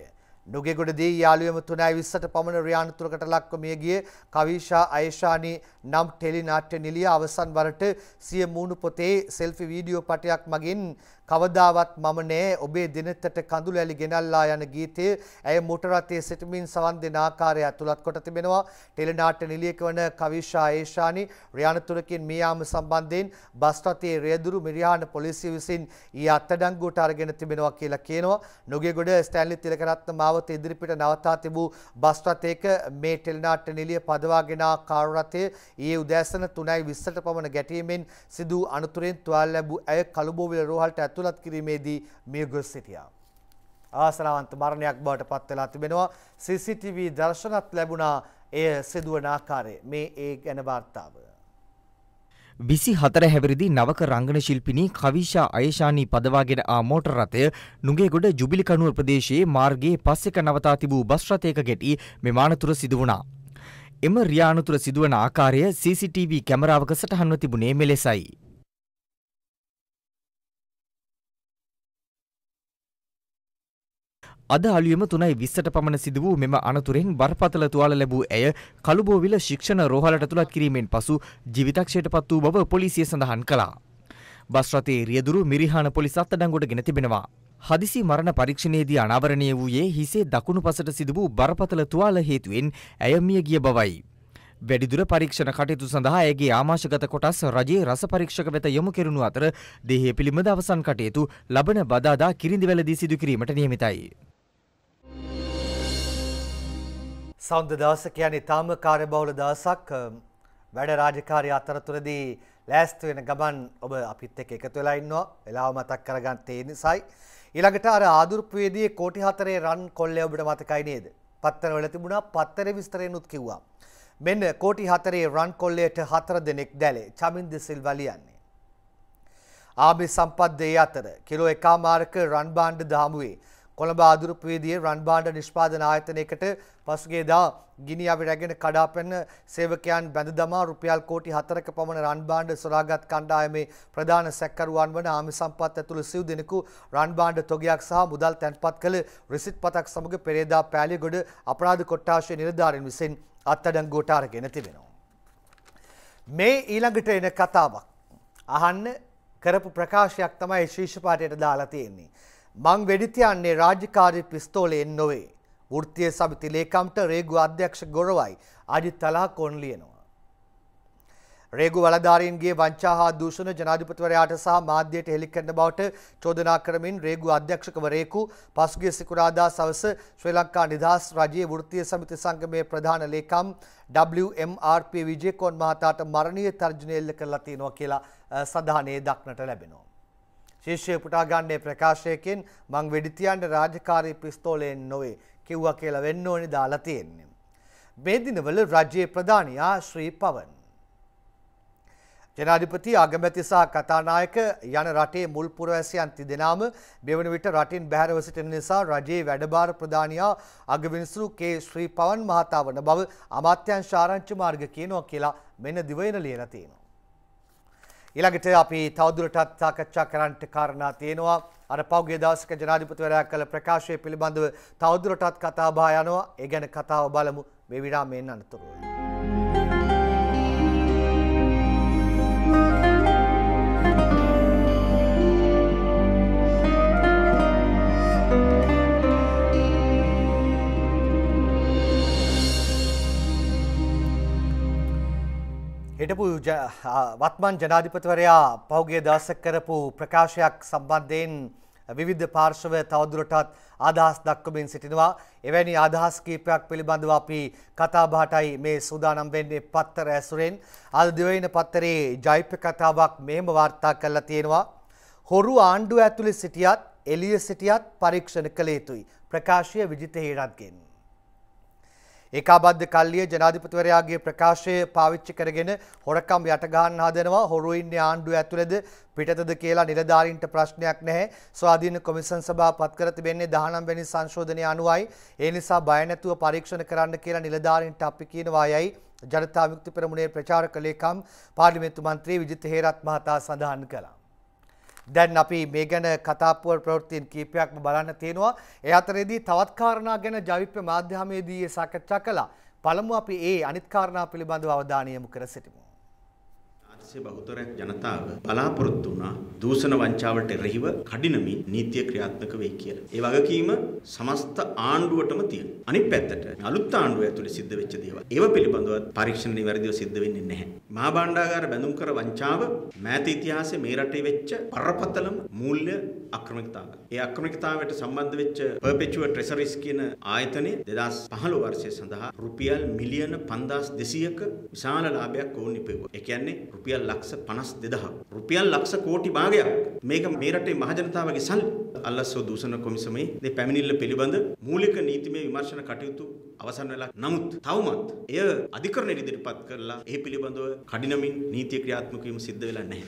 නුගෙගොඩදී යාළුවෙම 3:20ට පමණ රියානතුරකට ලක්ව මිය ගිය කවිෂා අයෂානි නම් ටෙලි නාට්‍ය නිලිය අවසන් වරට සිය මූණු පොතේ සෙල්ෆි වීඩියෝ පටයක් මගින් කවදාවත් මම නෑ ඔබේ දිනතට කඳුළු ඇලි ගෙනල්ලා යන ගීතය ඇය මොට රථයේ සිටමින් සවන් දෙන ආකාරය ඇතුළත් කොට තිබෙනවා. ටෙලිනාට්‍ය නිලියක වන කවිෂා ඒෂානි රියානතුරකින් මේ යාම සම්බන්ධයෙන් බස් රථයේ රියදුරු මිරිහාන පොලිසිය විසින් ඊ අත්අඩංගුවට අරගෙන තිබෙනවා කියලා කියනවා. නුගේගොඩ ස්ටැන්ලි තිලකරත්න මාවත ඉදිරිපිට නවතා තිබූ බස් රථයක මේ ටෙලිනාට්‍ය නිලිය පදවාගෙන කාර් රථය ඊයේ උදෑසන 3:20ට පමණ ගැටීමෙන් සිදු අනතුරෙන් තුවාල ලැබූ ඇය කළුබෝවිල රෝහලට ඇතුළත් ඇතුළත් කිරීමේදී මිය ගොස් සිටියා. ආසනාවන්ත මරණයක් බවට පත් වෙලා තිබෙනවා. CCTV දර්ශනත් ලැබුණා එය සිදුවන ආකාරය. මේ ඒ ගැන වාර්තාව. විසි හතර හැවිරිදි නවක රංගන ශිල්පිනී කවිශා අයශානී පදවාගෙන ආ මෝටර් රථය නුගේගොඩ ජුබිලි කනුව ප්‍රදේශයේ මාර්ගයේ පස්සෙක නවතා තිබූ බස් රථයක ගැටි මෙමානතුර සිදු වුණා. එම රියානතුර සිදුවන ආකාරය CCTV කැමරාවක සටහන්ව තිබුණේ මෙලෙසයි. අද අලුයම තුනයි විස්සට පමණ සිදු වූ මෙම අනතුරෙන් බරපතල තුවාල ලැබූ ඇය කළුබෝවිල ශික්ෂණ රෝහලට තුළත් කිරීමෙන් පසු ජීවිතක්ෂයට පත් වූ බව පොලිසිය සඳහන් කළා. බස් රථයේ රියදුරු මිරිහාන පොලිස් අත්අඩංගුවටගෙන තිබෙනවා. හදිසි මරණ පරීක්ෂණයේදී අනාවරණය වූයේ හිසේ දකුණු පසට සිදු වූ බරපතල තුවාල හේතුවෙන් ඇය මිය ගිය බවයි. වැඩිදුර පරීක්ෂණ කටයුතු සඳහා ඇගේ ආමාශගත කොටස් රජයේ රස පරීක්ෂක වෙත යොමු කෙරුණු අතර දේහය පිළිබඳ අවසන් කටයුතු ලබන බදාදා කිරිඳිවැලදී සිදු කිරීමට නියමිතයි. සෞන්ද දවස කියන්නේ තාම කාර්යබහුල දවසක් වැඩ රාජකාරී අතරතුරදී ලෑස්ති වෙන ගමන් ඔබ අපිත් එක්ක එකතු වෙලා ඉන්නවා වෙලාව මතක් කරගන්න තේ නිසායි ඊළඟට අර ආදුර්පවේදී කෝටි 4 රන් කොල්ලේ ඔබට මතකයි නේද පත්තරවල තිබුණා පත්තරේ විස්තරෙනුත් කිව්වා මෙන්න කෝටි 4 රන් කොල්ලයට හතර දෙනෙක් දැලේ චමින්ද සිල්වා ලියන්නේ ආභි සම්පත් දෙය අතර කිලෝ එකමාරක රන් භාණ්ඩ දහමුවේ කොළඹ ආදුරුපවේදයේ රන් බාණ්ඩ නිෂ්පාදන ආයතනයකට පසුගේදා ගිනියාවේ රැගෙන කඩාපැන සේවකයන් බැඳ දමා රුපියල් කෝටි 4ක පමණ රන් බාණ්ඩ සොරාගත් කණ්ඩායමේ ප්‍රධාන සැකකරුවන් වන ආමි සම්පත් ඇතුළු සිව් දෙනෙකු රන් බාණ්ඩ තොගයක් සහ මුදල් තැන්පත් කළ රිසිට් පතක් සමග පෙරේදා පෑලියගොඩ අපරාධ කොට්ටාශය නිලධාරීන් විසින් අත්අඩංගුවට අරගෙන තිබෙනවා. මේ ඊළඟට එන කතාවක් අහන්න කරපු ප්‍රකාශයක් තමයි ශීෂ්‍ය පාඨයට දාලා තියෙන්නේ. මං වෙඩිති යන්නේ රාජකාරී පිස්තෝලයෙන් නොවේ. වෘත්තීය සමිති ලේකම්ට රේගු අධ්‍යක්ෂ ගොරවයි අජිත් තලහකොන් ලියනවා. රේගු වලධාරීන්ගේ වංචා හා දූෂණ ජනාධිපතිවරයාට සහ මාධ්‍යයට හෙළි කරන බවට චෝදනා කරමින් රේගු අධ්‍යක්ෂකවරයෙකු පසුගිය සිකුරාදා සවස ශ්‍රී ලංකා නිදහස් රජයේ වෘත්තීය සමිති සංගමේ ප්‍රධාන ලේකම් WMRP විජේකෝන් මහතාට මරණීය තර්ජනය එල්ල කරලා තියෙනවා කියලා සඳහනේ දක්නට ලැබෙනවා. ශිෂ්‍යය පුටාගන්නේ ප්‍රකාශයකින් මං වෙඩිතියන්ට රාජකාරී පිස්තෝලයෙන් නොවේ කිව්වා කියලා වෙන්න ඕනි දාලා තියෙන්නේ. මේ දිනවල රජයේ ප්‍රධානියා ශ්‍රී පවන්. ජනාධිපති අගමැති සහ කතානායක යන රටේ මුල් පුරවැසියන් තිදෙනාම මෙවන විට රටින් බැහැරව සිටින නිසා රජයේ වැඩභාර ප්‍රධානියා අගවිනිසුරු කේ ශ්‍රී පවන් මහතා වන බව අමාත්‍යංශ ආරංචි මාර්ග කියනවා කියලා මෙන්න දිවයින ලියලා තියෙනවා. ඊළඟට අපි තවදුරටත් සාකච්ඡා කරන්නට කාරණා තියෙනවා. අර පහුගිය දවසක ජනාධිපතිවරයා කළ ප්‍රකාශය පිළිබඳව තවදුරටත් කතා බහ යනවා. ඒ ගැන කතාව බලමු මේ විරාමයෙන් අනතුරුව. හිටපු වත්මන් ජනාධිපතිවරයා පහුගේ දවසක් කරපු ප්‍රකාශයක් සම්බන්ධයෙන් විවිධ පාර්ශව තවදුරටත් අදහස් දක්වමින් සිටිනවා. එවැනි අදහස් කීපයක් පිළිබඳව අපි කතාබහටයි මේ සූදානම් වෙන්නේ පත්තර ඇසුරෙන්. අද දිවයින පත්තරේ ජෛප්‍ය කතාවක් මෙහෙම වාර්තා කරලා තියෙනවා. හොරු ආණ්ඩුව ඇතුළේ සිටියත් එළිය සිටියත් පරීක්ෂණ කළ යුතුයි. ප්‍රකාශය විජිත හේරත්ගෙන්. ඒකාබද්ධ කල්ලිය ජනාධිපතිවරයාගේ ප්‍රකාශය පාවිච්චි කරගෙන හොරකම් යටගහන්න හදනවා හොරුයින්නේ ආණ්ඩුව ඇතුළේද පිටතද කියලා නිලධාරීන්ට ප්‍රශ්නයක් නැහැ ස්වාධීන කොමිෂන් සභාව පත් කර තිබෙන්නේ 19 වෙනි සංශෝධනය අනුවයි ඒ නිසා බය නැතුව පරීක්ෂණ කරන්න කියලා නිලධාරීන්ට අපි කියනවා යයි ජනතා විමුක්ති පෙරමුණේ ප්‍රචාරක ලේකම් පාර්ලිමේන්තු මන්ත්‍රී විජිත හේරත් මහතා සඳහන් කළා දැන් අපි මේ ගැන කතාපුවර ප්‍රවෘත්තියන් කීපයක්ම බලන්න තියෙනවා. ඒ අතරේදී තවත් කාරණා ගැන ජවිප්‍ය මාධ්‍ය හමේදී සාකච්ඡා කළා. පළමු අපි ඒ අනිත් කාරණා පිළිබඳව අවධානය යොමු කර සිටිමු. රටේ බහුතරයක් ජනතාව බලාපොරොත්තු වුණා දූෂණ වංචාවට එරෙහිව කඩිනමින් නීතිය ක්‍රියාත්මක වෙයි කියලා. ඒ වගකීම සමස්ත ආණ්ඩුවටම තියෙනවා. අනිත් පැත්තට අලුත් ආණ්ඩුව ඇතුලේ සිද්ධ වෙච්ච දේවල් ඒව පිළිබඳව පරීක්ෂණ නිවැරදිව සිද්ධ වෙන්නේ නැහැ. මහා භාණ්ඩාගාර බැඳුම් කර වංචාව මෑත ඉතිහාසයේ මේ රටේ වෙච්ච බරපතලම මූල්‍ය අක්‍රමිකතාවය. ඒ අක්‍රමිකතාවයට සම්බන්ධ වෙච්ච perpetual treasuries කියන ආයතනය 2015 වර්ෂය සඳහා රුපියල් මිලියන 5200ක විශාල ලාභයක් ඔවුන් ඉපෙවුවා. ඒ කියන්නේ රුපියල් රුපියල් ලක්ෂ 52000 රුපියල් ලක්ෂ කෝටි භාගයක් මේක මේ රටේ මහජනතාවගේ සල්ලි අල්ලස්සෝ දූෂණ කොමිසමේ මේ පැමිණිල්ල පිළිබඳ මූලික නීතිමය විමර්ශන කටයුතු අවසන් වෙලා නමුත් තවමත් එය අධිකරණ ඉදිරිපත් කරලා ඒ පිළිබඳව කඩිනමින් නීතිය ක්‍රියාත්මක වීම සිද්ධ වෙලා නැහැ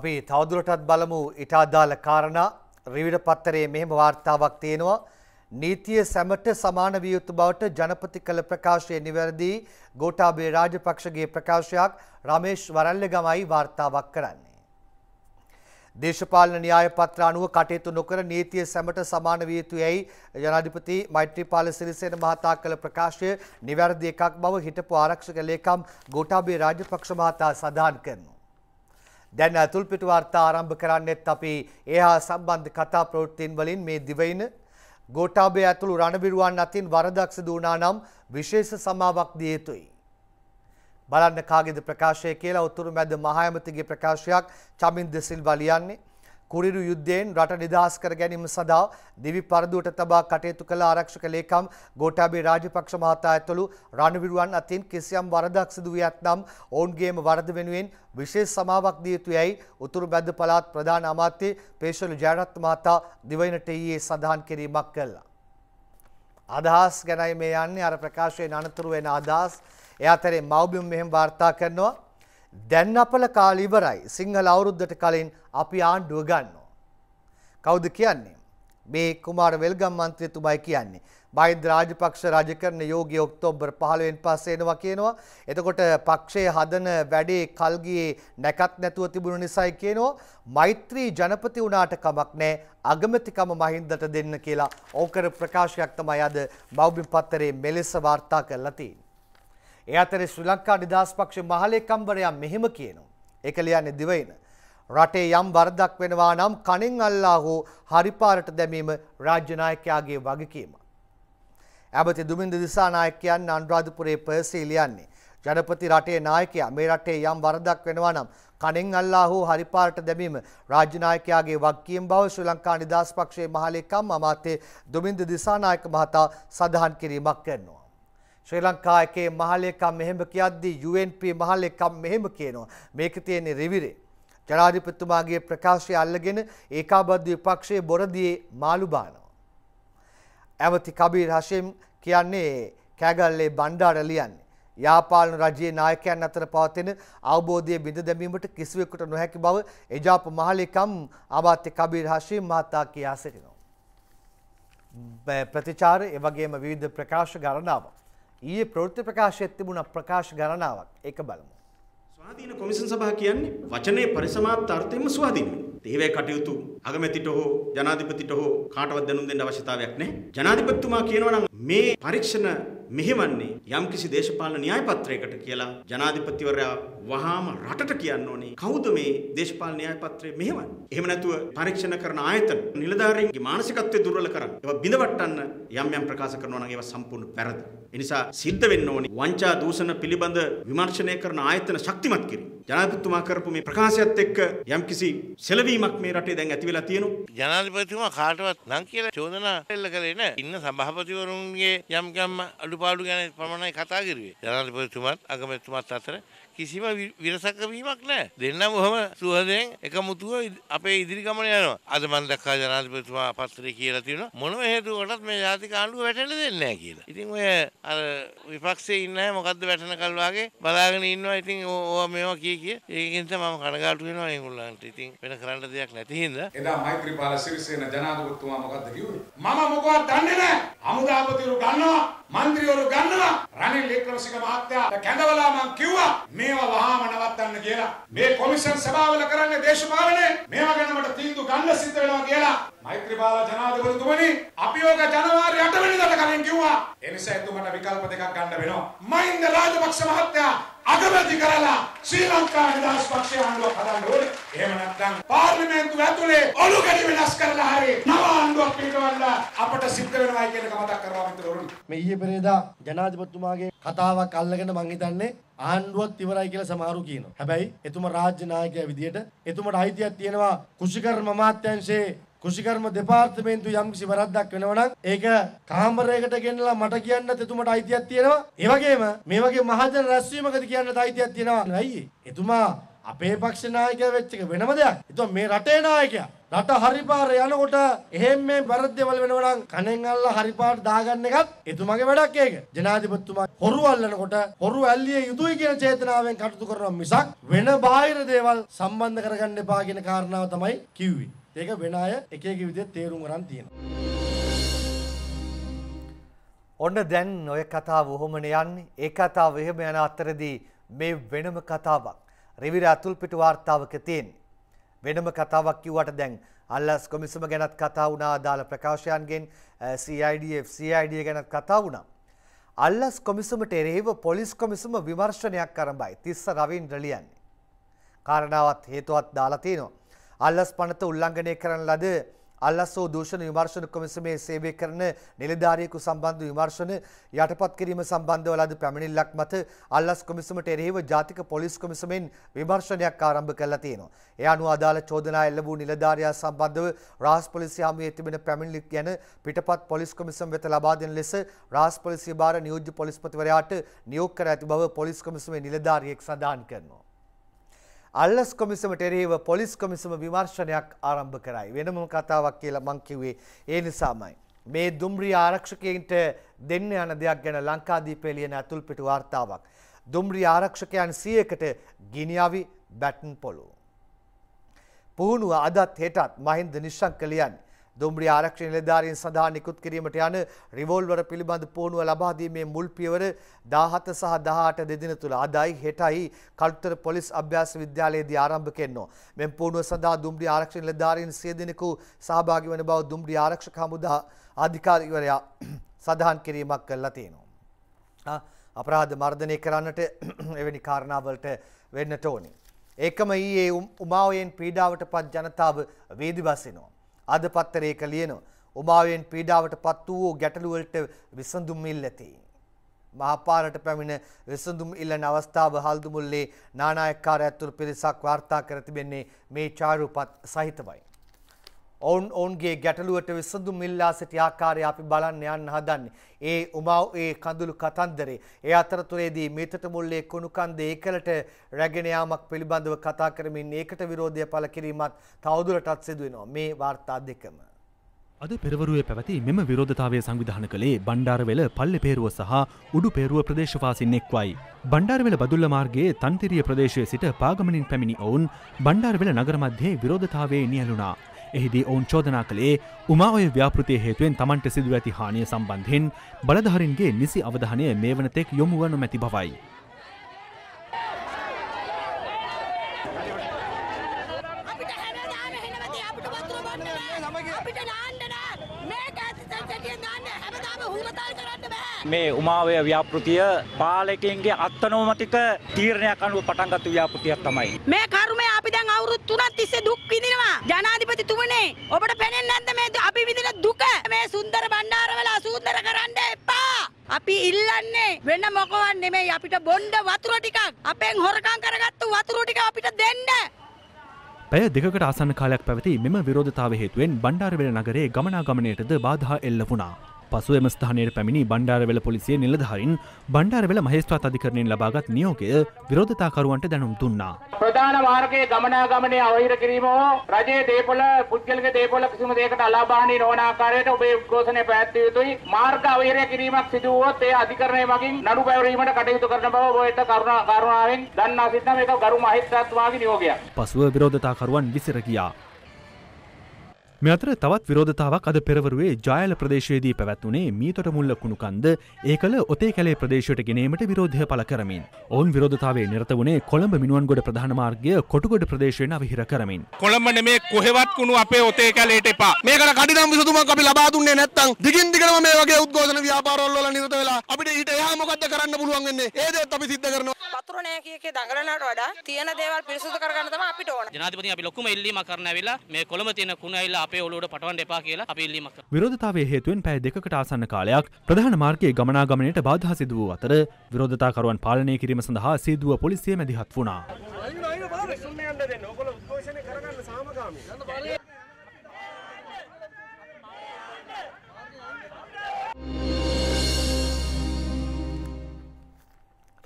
අපි තවදුරටත් බලමු ඉට අදාළ කාරණ රිවිඩ පත්තරයේ මෙහෙම වාර්තාවක් තියෙනවා නීතිය සැමට සමාන විය යුතු බවට ජනපති කළ ප්‍රකාශය නිවැරදි ගෝඨාභය රාජපක්ෂගේ ප්‍රකාශයක් රමේෂ් වරල්ලගමයි වාර්තාවක් කරන්නේ. දේශපාලන න්‍යාය පත්‍ර අනුව කටයුතු නොකර නීතිය සැමට සමාන විය යුතුයයි ජනාධිපති මෛත්‍රීපාල සිරිසේන මහතා කළ ප්‍රකාශය නිවැරදි එකක් බව හිටපු ආරක්ෂක ලේකම් ගෝඨාභය රාජපක්ෂ මහතා සඳහන් කරනවා. දැන් අතුල්පිට වාර්තා ආරම්භ කරන්නෙත් අපි එහා සම්බන්ධ කතා ප්‍රවෘත්තීන් වලින් මේ දිවයින ගෝටාබේ ඇතුළු රණවිරුවන් අතින් වරදක්ෂ දුණා නම් විශේෂ සමාවක් දිය යුතුයි. බලන්න කාගේද ප්‍රකාශය කියලා උතුරු මැද මහායමතිගේ ප්‍රකාශයක් චමින්ද සිල්වා ලියන්නේ කුරිරු යුද්ධයෙන් රට නිදහස් කර ගැනීම සඳහා දිවි පරදුවට තබා කටයුතු කළ ආරක්ෂක ලේකම් ගෝඨාභය රාජපක්ෂ මහතා ඇතුළු රණවිරුවන් අතින් කිසියම් වරදක් සිදු වියත්නම් ඔවුන්ගේම වරද වෙනුවෙන් විශේෂ සමාවක් දිය යුතුයයි උතුරු බැද්ද පළාත් ප්‍රධාන අමාත්‍ය පේෂලු ජයරත්න මහතා දිවයිනට ඊයේ සඳහන් කිරීමක් කළා. අදහස් ගැනයි මේ යන්නේ අර ප්‍රකාශයෙන් අනතුරු වෙන අදහස්. එයාතරේ මව්බිම් මෙහෙම වාර්තා කරනවා දැන් අපල කාල ඉවරයි සිංහල අවුරුද්දට කලින් අපි ආණ්ඩුව ගන්නවා. කවුද කියන්නේ? මේ කුමාර වෙල්ගම් මන්ත්‍රීතුමයි කියන්නේ. බයින්ද රාජපක්ෂ රජකරන යෝගී ඔක්තෝබර් 15 වෙනි පස්සේ එනවා කියනවා. එතකොට පක්ෂයේ හදන වැඩේ කල්ගියේ නැකත් නැතුව තිබුණු නිසායි කියනවා. මෛත්‍රී ජනපති වුණාට කමක් නැහැ. අගමැතිකම මහින්දට දෙන්න කියලා ඕකර ප්‍රකාශයක් තමයි අද මෞබින් පත්තරේ මෙලෙස වාර්තා කරලා තියෙන්නේ. ඒ අතර ශ්‍රී ලංකා නිදහස් පක්ෂ මහලේකම්වරයා මෙහෙම කියනවා. ඒක ලියන්නේ දිවයින. රටේ යම් වරදක් වෙනවා නම් කණෙන් අල්ලා හෝ හරිපාරට දැමීම රාජ්‍ය නායකයාගේ වගකීම. ඇමති දුමින්ද දිසානායක කියන්නේ අනුරාධපුරයේ පර්සී ලියන්නේ. ජනපති රටේ නායකයා මේ රටේ යම් වරදක් වෙනවා නම් කණෙන් අල්ලා හෝ හරිපාරට දැමීම රාජ්‍ය නායකයාගේ වගකීම් බව ශ්‍රී ලංකා නිදහස් පක්ෂයේ මහලේකම් අමාත්‍ය දුමින්ද දිසානායක මහතා සඳහන් කිරීමක් කරනවා. ශ්‍රී ලංකා එකේ මහල් එකක් මෙහෙම කියද්දී UNP මහල් එකක් මෙහෙම කියනවා. මේක තියෙන්නේ රිවිරේ. ජනාධිපතිතුමාගේ ප්‍රකාශය අල්ලගෙන ඒකාබද්ධ විපක්ෂයේ බොරදියේ මාළු බානවා. ඇමති කබීර් හෂීම් කියන්නේ කෑගල්ලේ බණ්ඩාර ලියන්නේ. යාපාලන රජයේ නායකයන් අතර පවතින අවබෝධය බිඳ දැමීමට කිසිවෙකුට නොහැකි බව එජාප මහලිකම් ආමාත්‍ය කබීර් හෂීම් මහතා කියා සිටිනවා. ප්‍රතිචාර එවැගේම විවිධ ප්‍රකාශ ගණනාවක්. ඊයේ ප්‍රවෘත්ති ප්‍රකාශයේත් තිබුණ ප්‍රකාශ ගණනාවක් ඒක බලමු. ස්වාධීන කොමිෂන් සභාව කියන්නේ වචනේ පරිසමාප්ත අර්ථයෙන්ම ස්වාධීන. ඒවැ කටයුතු අගමැතිට හෝ ජනාධිපතිට හෝ කාටවත් දැනුම් දෙන්න අවශ්‍යතාවයක් නැහැ. ජනාධිපතිතුමා කියනවා නම් මේ පරීක්ෂණ මෙහෙවන්නේ යම්කිසි දේශපාලන න්‍යාය පත්‍රයකට කියලා ජනාධිපතිවරයා වහාම රටට කියන්න ඕනේ කවුද මේ දේශපාලන න්‍යාය පත්‍රය මෙහෙවන්නේ? එහෙම නැතුව පරීක්ෂණ කරන ආයතන නිලධාරීන්ගේ මානසිකත්වය දුර්වල කරන්න. ඒවා බිඳවට්ටන්න යම් යම් ප්‍රකාශ කරනවා නම් ඒවා සම්පූර්ණ වැරදි. එනිසා සිද්ධ වෙන්න ඕනේ වංචා දූෂණ පිළිබඳ විමර්ශනය කරන ආයතන ශක්තිමත් කිරීම. ජනාධිපතිතුමා කරපු මේ ප්‍රකාශයත් එක්ක යම්කිසි සෙලවීමක් මේ රටේ දැන් ඇති වෙලා තියෙනවා. ජනාධිපතිතුමා කාටවත් නම් කියලා චෝදනා එල්ල කළේ නැහැ. ඉන්න සභාපතිවරුන්ගේ යම් යම් අඩුපාඩු ගැන පමණයි කතා කරුවේ. ජනාධිපතිතුමාත් අගමැතිතුමාත් අතර කිසිම විරසක වීමක් නැහැ. දෙන්නම බොහොම සුහදයෙන් එකමුතුව අපේ ඉදිරි ගමන යනවා. අද මම දැක්කා ජනාධිපතිතුමා පත්‍රයේ කියලා තියෙනවා මොන හේතුවකටත් මේ ජාතික ආණ්ඩුව වැටෙන්න දෙන්නේ නැහැ කියලා. ඉතින් ඔය අර විපක්ෂයේ ඉන්න අය මොකද්ද වැටෙන කල් වාගේ බලාගෙන ඉන්නවා. ඉතින් ඕවා මේවා කිය කිය ඒකින්ද මම කනගාටු වෙනවා ඒගොල්ලන්ට. ඉතින් වෙන කරන්න දෙයක් නැති හින්දා. එදා මෛත්‍රීපාල සිරිසේන ජනාධිපතිතුමා මොකද්ද කිව්වේ? මම මොකවත් දන්නේ නැහැ. අමුදාපතිවරු ගන්නවා, മന്ത്രിවරු ගන්නවා. රනිල් වික්‍රමසිංහ මහත්තයා කැඳවලා මං කිව්වා මේ මේවා වහාම නවත්තන්න කියලා. මේ කොමිෂන් සභාවල කරන්නේ දේශපාලනේ මේවා ගැන මට තීන්දුව ගන්න සිද්ධ වෙනවා කියලා. මෛත්‍රීපාල ජනාධිපතිතුමනි අපි ඕක ජනවාරි 8 වෙනිදාට කලින් කිව්වා. එනිසා එතුමට විකල්ප දෙකක් ගන්න වෙනවා. මහින්ද රාජපක්ෂ මහත්තයා අගමැති කරලා ශ්‍රී ලංකා නිදහස් පක්ෂය ආණ්ඩුවක් හදන්න ඕනේ. එහෙම නැත්නම් පාර්ලිමේන්තුව ඇතුලේ ඔලු ගැඩි වෙනස් කරලා හරි නව ආණ්ඩුවක් පිටවන්න අපට සිද්ධ වෙනවා කියන එක මතක් කරලා මිත්‍රවරුනි. මේ ඊයේ පෙරේදා ජනාධිපතිතුමාගේ කතාවක් අල්ලගෙන මං හිතන්නේ ආණ්ඩුවත් ඉවරයි කියලා සමහරු කියනවා. හැබැයි එතුමා රාජ්‍ය නායකයා විදියට එතුමට අයිතියක් තියෙනවා කුෂිකර්ම අමාත්‍යාංශයේ කුෂිකර්ම දෙපාර්තමේන්තු යම්කිසි වරද්දක් වෙනවා නම් ඒක කාමරයකට ගෙනලා මට කියන්නත් එතුමට අයිතියක් තියෙනවා. ඒ වගේම මේ වගේ මහජන රැස්වීමකදී කියන්නත් අයිතියක් තියෙනවා. අයියේ එතුමා අපේ පක්ෂ නායකයා වෙච්ච එක වෙනම දෙයක්. ඒතකොට මේ රටේ නායකයා රට හරිපාර යනකොට එහෙම මේ වැරද්දවල වෙනවා නම් කණෙන් අල්ල හරිපාරට දාගන්න එකත් එතුමාගේ වැඩක් ඒක. ජනාධිපතිතුමා හොරු අල්ලනකොට හොරු ඇල්ලිය යුතුයි කියන චේතනාවෙන් කටයුතු කරනවා මිසක් වෙන බාහිර දේවල් සම්බන්ධ කරගන්න එපා කියන කාරණාව තමයි කිව්වේ. ඒක වෙන අය එක එක විදිහට තේරුම් ගන්න තියෙනවා. ඔන්න දැන් ඔය කතාව ඔහොමන යන්නේ ඒ කතාව එහෙම යන අතරදී මේ වෙනම කතාවක්. රිවිරා තුල්පිටු වාර්තාවක තියෙන්නේ. වෙනම කතාවක් කිව්වට දැන් අල්ලස් කොමිසම ගැනත් කතා වුණා අදාළ ප්‍රකාශයන්ගෙන් CID FCID ගැනත් කතා වුණා. අල්ලස් කොමිසමට එරෙහිව පොලිස් කොමිසම විමර්ශනයක් අරඹයි. තිස්ස රවින්ද්‍ර ලියන්නේ. කාරණාවත් හේතුවත් දාලා තිනවා. අල්ලස් පනත උල්ලංඝනය කරන ලද අල්ලස්සෝ දූෂණ විමර්ශන කොමිසමේ සේවය කරන නිලධාරියෙකු සම්බන්ධ විමර්ශන යටපත් කිරීම සම්බන්ධව ලද පැමිණිල්ලක් මත අල්ලස් කොමිසමට එරෙහිව ජාතික පොලිස් කොමිසමෙන් විමර්ශනයක් ආරම්භ කරලා තියෙනවා. ඒ අනුව අදාළ චෝදනා එල්ල වූ නිලධාරියා සම්බන්ධව රාස් පොලිසිය හමුවේ තිබෙන පැමිණිලි ගැන පිටපත් පොලිස් කොමිසම වෙත ලබා දෙන ලෙස රාස් පොලිසිය භාර නියෝජ්‍ය පොලිස්පතිවරයාට නියෝග කර ඇති බව පොලිස් කොමිසමේ නිලධාරියෙක් සඳහන් කරනවා. අල්ලස් කොමිසමට එරෙහිව පොලිස් කොමිසම විමර්ශනයක් ආරම්භ කරයි. වෙනම කතාවක් කියලා මං කිව්වේ ඒ නිසාමයි. මේ දුම්රිය ආරක්ෂකයන්ට දෙන්න යන දෙයක් ගැන ලංකාදීපේ ලියන අතුල්පිට වාර්තාවක්. දුම්රිය ආරක්ෂකයන් 100කට ගිනියවි බැටන් පොළොව. පුහුණුව අදත් හෙටත් මහින්ද නිශ්ශංක ලියන්නේ දුම්රිය ආරක්ෂණ නිලධාරීන් සඳහා නිකුත් කිරීමට යන රිවෝල්වර පිළිබඳ පුහුණුව ලබා දීමේ මුල් පියවර 17 සහ 18 දෙදින තුල අදයි හෙටයි කළුතර පොලිස් අභ්‍යාස විද්‍යාලයේදී ආරම්භ කෙරෙනවා. මෙම පුහුණුව සඳහා දුම්රිය ආරක්ෂණ නිලධාරීන් සිය දෙනෙකු සහභාගී වන බව දුම්රිය ආරක්ෂක හමුදා අධිකාරීවරයා සඳහන් කිරීමක් කළා තියෙනවා. අපරාධ මර්ධනය කරන්නට එවැනි කාරණාවලට වෙන්නට ඕනේ. ඒකම ඊයේ උමාවයෙන් පීඩාවට පත් ජනතාව වේදි බසිනවා. අද පත්තරේක ලියනවා. උමාවෙන් පීඩාවට පත් වූ ගැටලුවලට විසඳුම් ඉල්ලති. මහපාරට පැමිණ විසඳුම් ඉල්ලන අවස්ථාව හල්දුමුල්ලේ නානායක්කාර ඇතුළු පිරිසක් වාර්තා කර තිබෙන්නේ මේ චාරුපත් සහිතවයි. ඔවුන් ඔවුන්ගේ ගැටලුවට විසඳුම් ඉල්ලා සිටි ආකාරය අපි බලන්න යන්න හදන්නේ. ඒ උමව් ඒ කඳුළු කතන්දරේ. ඒ අතරතුරේදී මේතට මුල්ලේ කුණු කන්දේ එකලට රැගෙන යාමක් පිළිබඳව කතා කරමින් ඒකට විරෝධය පළ කිරීමත් තවදුරටත් සිදු වෙනවා. මේ වාර්තා දෙකම. අද පෙරවරුවේ පැවති මෙම විරෝධතාවය සංවිධාන කළේ බණ්ඩාරවෙල පල්ලෙ පේරුව සහ උඩු පේරුව ප්‍රදේශවාසින් එක්වයි. බණ්ඩාරවෙල බදුල්ල මාර්ගයේ තන්තිරිය ප්‍රදේශය සිට පාගමනින් පැමිණි ඔවුන් බණ්ඩාරවෙල නගරමධ්‍යයේ විරෝධතාවයේ නියලුණා. එහිදී ඔවුන් චෝදනා කළේ උමා ඔය ව්‍යාපෘතිය හේතුවෙන් තමන්ට සිදුව ඇති හානිය සම්බන්ධයෙන් බලධහරින්ගේ නිසි අවධානය මේ වනතෙක් යොමු වනු මැති බවයි. මේ උමාවය ව්‍යාපෘතිය පාලකයන්ගේ අත්තනෝමතික තීරණයක් අනුව පටන්ගත්තු ව්‍යාපෘතියක් තමයි. මේ කර අවුරුදු තුනක් තිස්සේ දුක් විඳිනවා. ජනාධිපතිතුමනේ ඔබට පේන්නේ නැද්ද මේ අපි විඳින දුක? මේ සුන්දර බණ්ඩාරවල අසුන්දර කරන්න එපා. අපි ඉල්ලන්නේ වෙන මොකවත් නෙමෙයි අපිට බොණ්ඩ වතුර ටිකක් අපෙන් හොරකම් කරගත්තු වතුර ටික අපිට දෙන්න. පැය දෙකකට ආසන්න කාලයක් පැවති මෙම විරෝධතාව හේතුවෙන් බණ්ඩාරවල නගරයේ ගමනාගමනයටද බාධා එල්ල වුණා. පසු එම ස්ථානයට පැමිණි බණ්ඩාරවෙල පොලිසිය නිලධහරින් බණ්ඩාරවෙල මහේස්ත්‍රාත් අධිකරණයෙන් ලබාගත් නියෝගය විරෝධතාකරුවන්ට දැනුම් දුන්නා. ප්‍රධාන මාර්ගයේ ගමනාගමනය අවහිර කිරීම හෝ රජයේ දේපොළ පුද්ගලික දේපොළ කිසිම දෙයකට අලාභානී නොවන ආකාරයට ඔබේ උද්ඝෝෂණය පැවැත්විය යුතුයි. මාර්ග අවහිරය කිරීමක් සිදු වුවොත් ඒ අධිකරණය මගින් නඩු පැවරීමට කටයුතු කරන බව ඔබට කරුණා කරුණාවෙන් දන්වා සිටින මේක ගරු මහේස්ත්‍රාත්වාගේ නියෝගයක්. පසුව විරෝධතාකරුවන් විසිර ගියා. මෙ අතර තවත් විරෝධතාවක් අද පෙරවරුවේ ජායල ප්‍රදේශයේදී පැවැත්වුණේ මීතොට මුල්ල කුණුකන්ද ඒ කළ ඔතේ කැලේ ප්‍රදේශයට ගෙනීමට විරෝධය පළ කරමින්. ඔවුන් විරෝධතාවේ නිරත වුණේ කොළඹ මිනුවන්ගොඩ ප්‍රධානමාර්ගය කොටුගොඩ ප්‍රදේශයෙන් අවිහිර කරමින්. කොළඹන මේ කොහෙවත් කුණු අපේ ඔතේ කැලේට එපා. මේකට කඩිනම් විසඳුමක් අපි ලබා දුන්නේ නැත්නම් දිගින් දිගටම මේ වගේ උද්ඝෝෂණ ව්‍යාපාරවල වල නිරත වෙලා අපිට ඊට එහා මොකද්ද කරන්න පුළුවන් වෙන්නේ? ඒ දේත් අපි සිද්ධ කරනවා. වතුර නෑ කිය කේ දඟලනට වඩා තියෙන දේවල් පිරිසුදු කරගන්න තමයි අපිට ඕන. ජනාධිපතිතුමා අපි ලොකුම ඉල්ලීමක් කරන්න ඇවිල්ලා මේ කොළඹ තියෙන කුණු ඇවිල්ලා අපේ ඔලුවට පටවන්න එපා කියලා අපි ඉල්ලීමක් කරනවා. විරෝධතාවයේ හේතුවෙන් පැය දෙකකට ආසන්න කාලයක් ප්‍රධාන මාර්ගයේ ගමනාගමනයට බාධා සිදු වූ අතර විරෝධතාකරුවන් පාලනය කිරීම සඳහා සීදුව පොලිසිය මැදිහත් වුණා.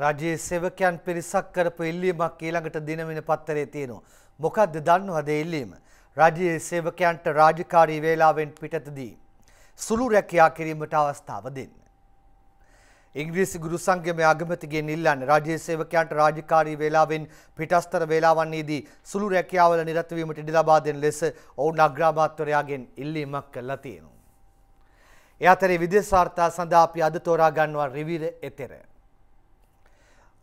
රජයේ සෙවකයන් පිරිසක් කරපු ඉල්ලීමක් ඊළඟට දිනවෙන පත්තරේ තියෙනවා. මොකක්ද දන්නවද ඉල්ලීම? රජයේ සේවකයන්ට රාජකාරී වේලාවෙන් පිටතදී සුළු රැකියා කිරීමට අවස්ථාව දෙන්න. ඉංග්‍රීසි ගුරු සංගමයේ අගමැතිගෙන් ඉල්ලන්නේ රාජ්‍ය සේවකයන්ට රාජකාරී වේලාවෙන් පිටස්තර වේලාවන්හිදී සුළු රැකියාවල නිරත වීමට ඉඩ ලබා දෙන ලෙස ඔවුන් අග්‍රාමාත්‍යවරයාගෙන් ඉල්ලීමක් කළා තියෙනවා. ඒ අතරේ විදේශ වාර්තා සඳහා අපි අද තෝරා ගන්නවා රිවිර එතෙර.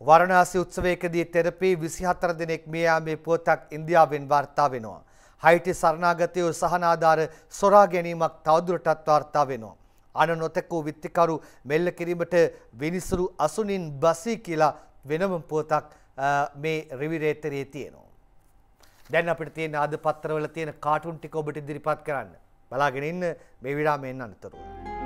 වරණාසි උත්සවයකදී තෙරපි 24 දිනක් මියාමේ පුවතක් ඉන්දියාවෙන් වාර්තා වෙනවා. හයිටි සරණාගතයෝ සහනාධාර සොරා ගැනීමක් තවදුරටත් වාර්තා වෙනවා. අන නොතැකූ විත්තිකරු මෙල්ල කිරීමට විනිසුරු අසුනින් බසී කියලා වෙනම පුවතක් මේ රිවිරේතරයේ තියෙනවා. දැන් අපිට තියෙන අද පත්‍රවල තියෙන කාටුන් ටික ඔබට ඉදිරිපත් කරන්න. බලාගෙන ඉන්න මේ විරාමයෙන් අනතුරුව.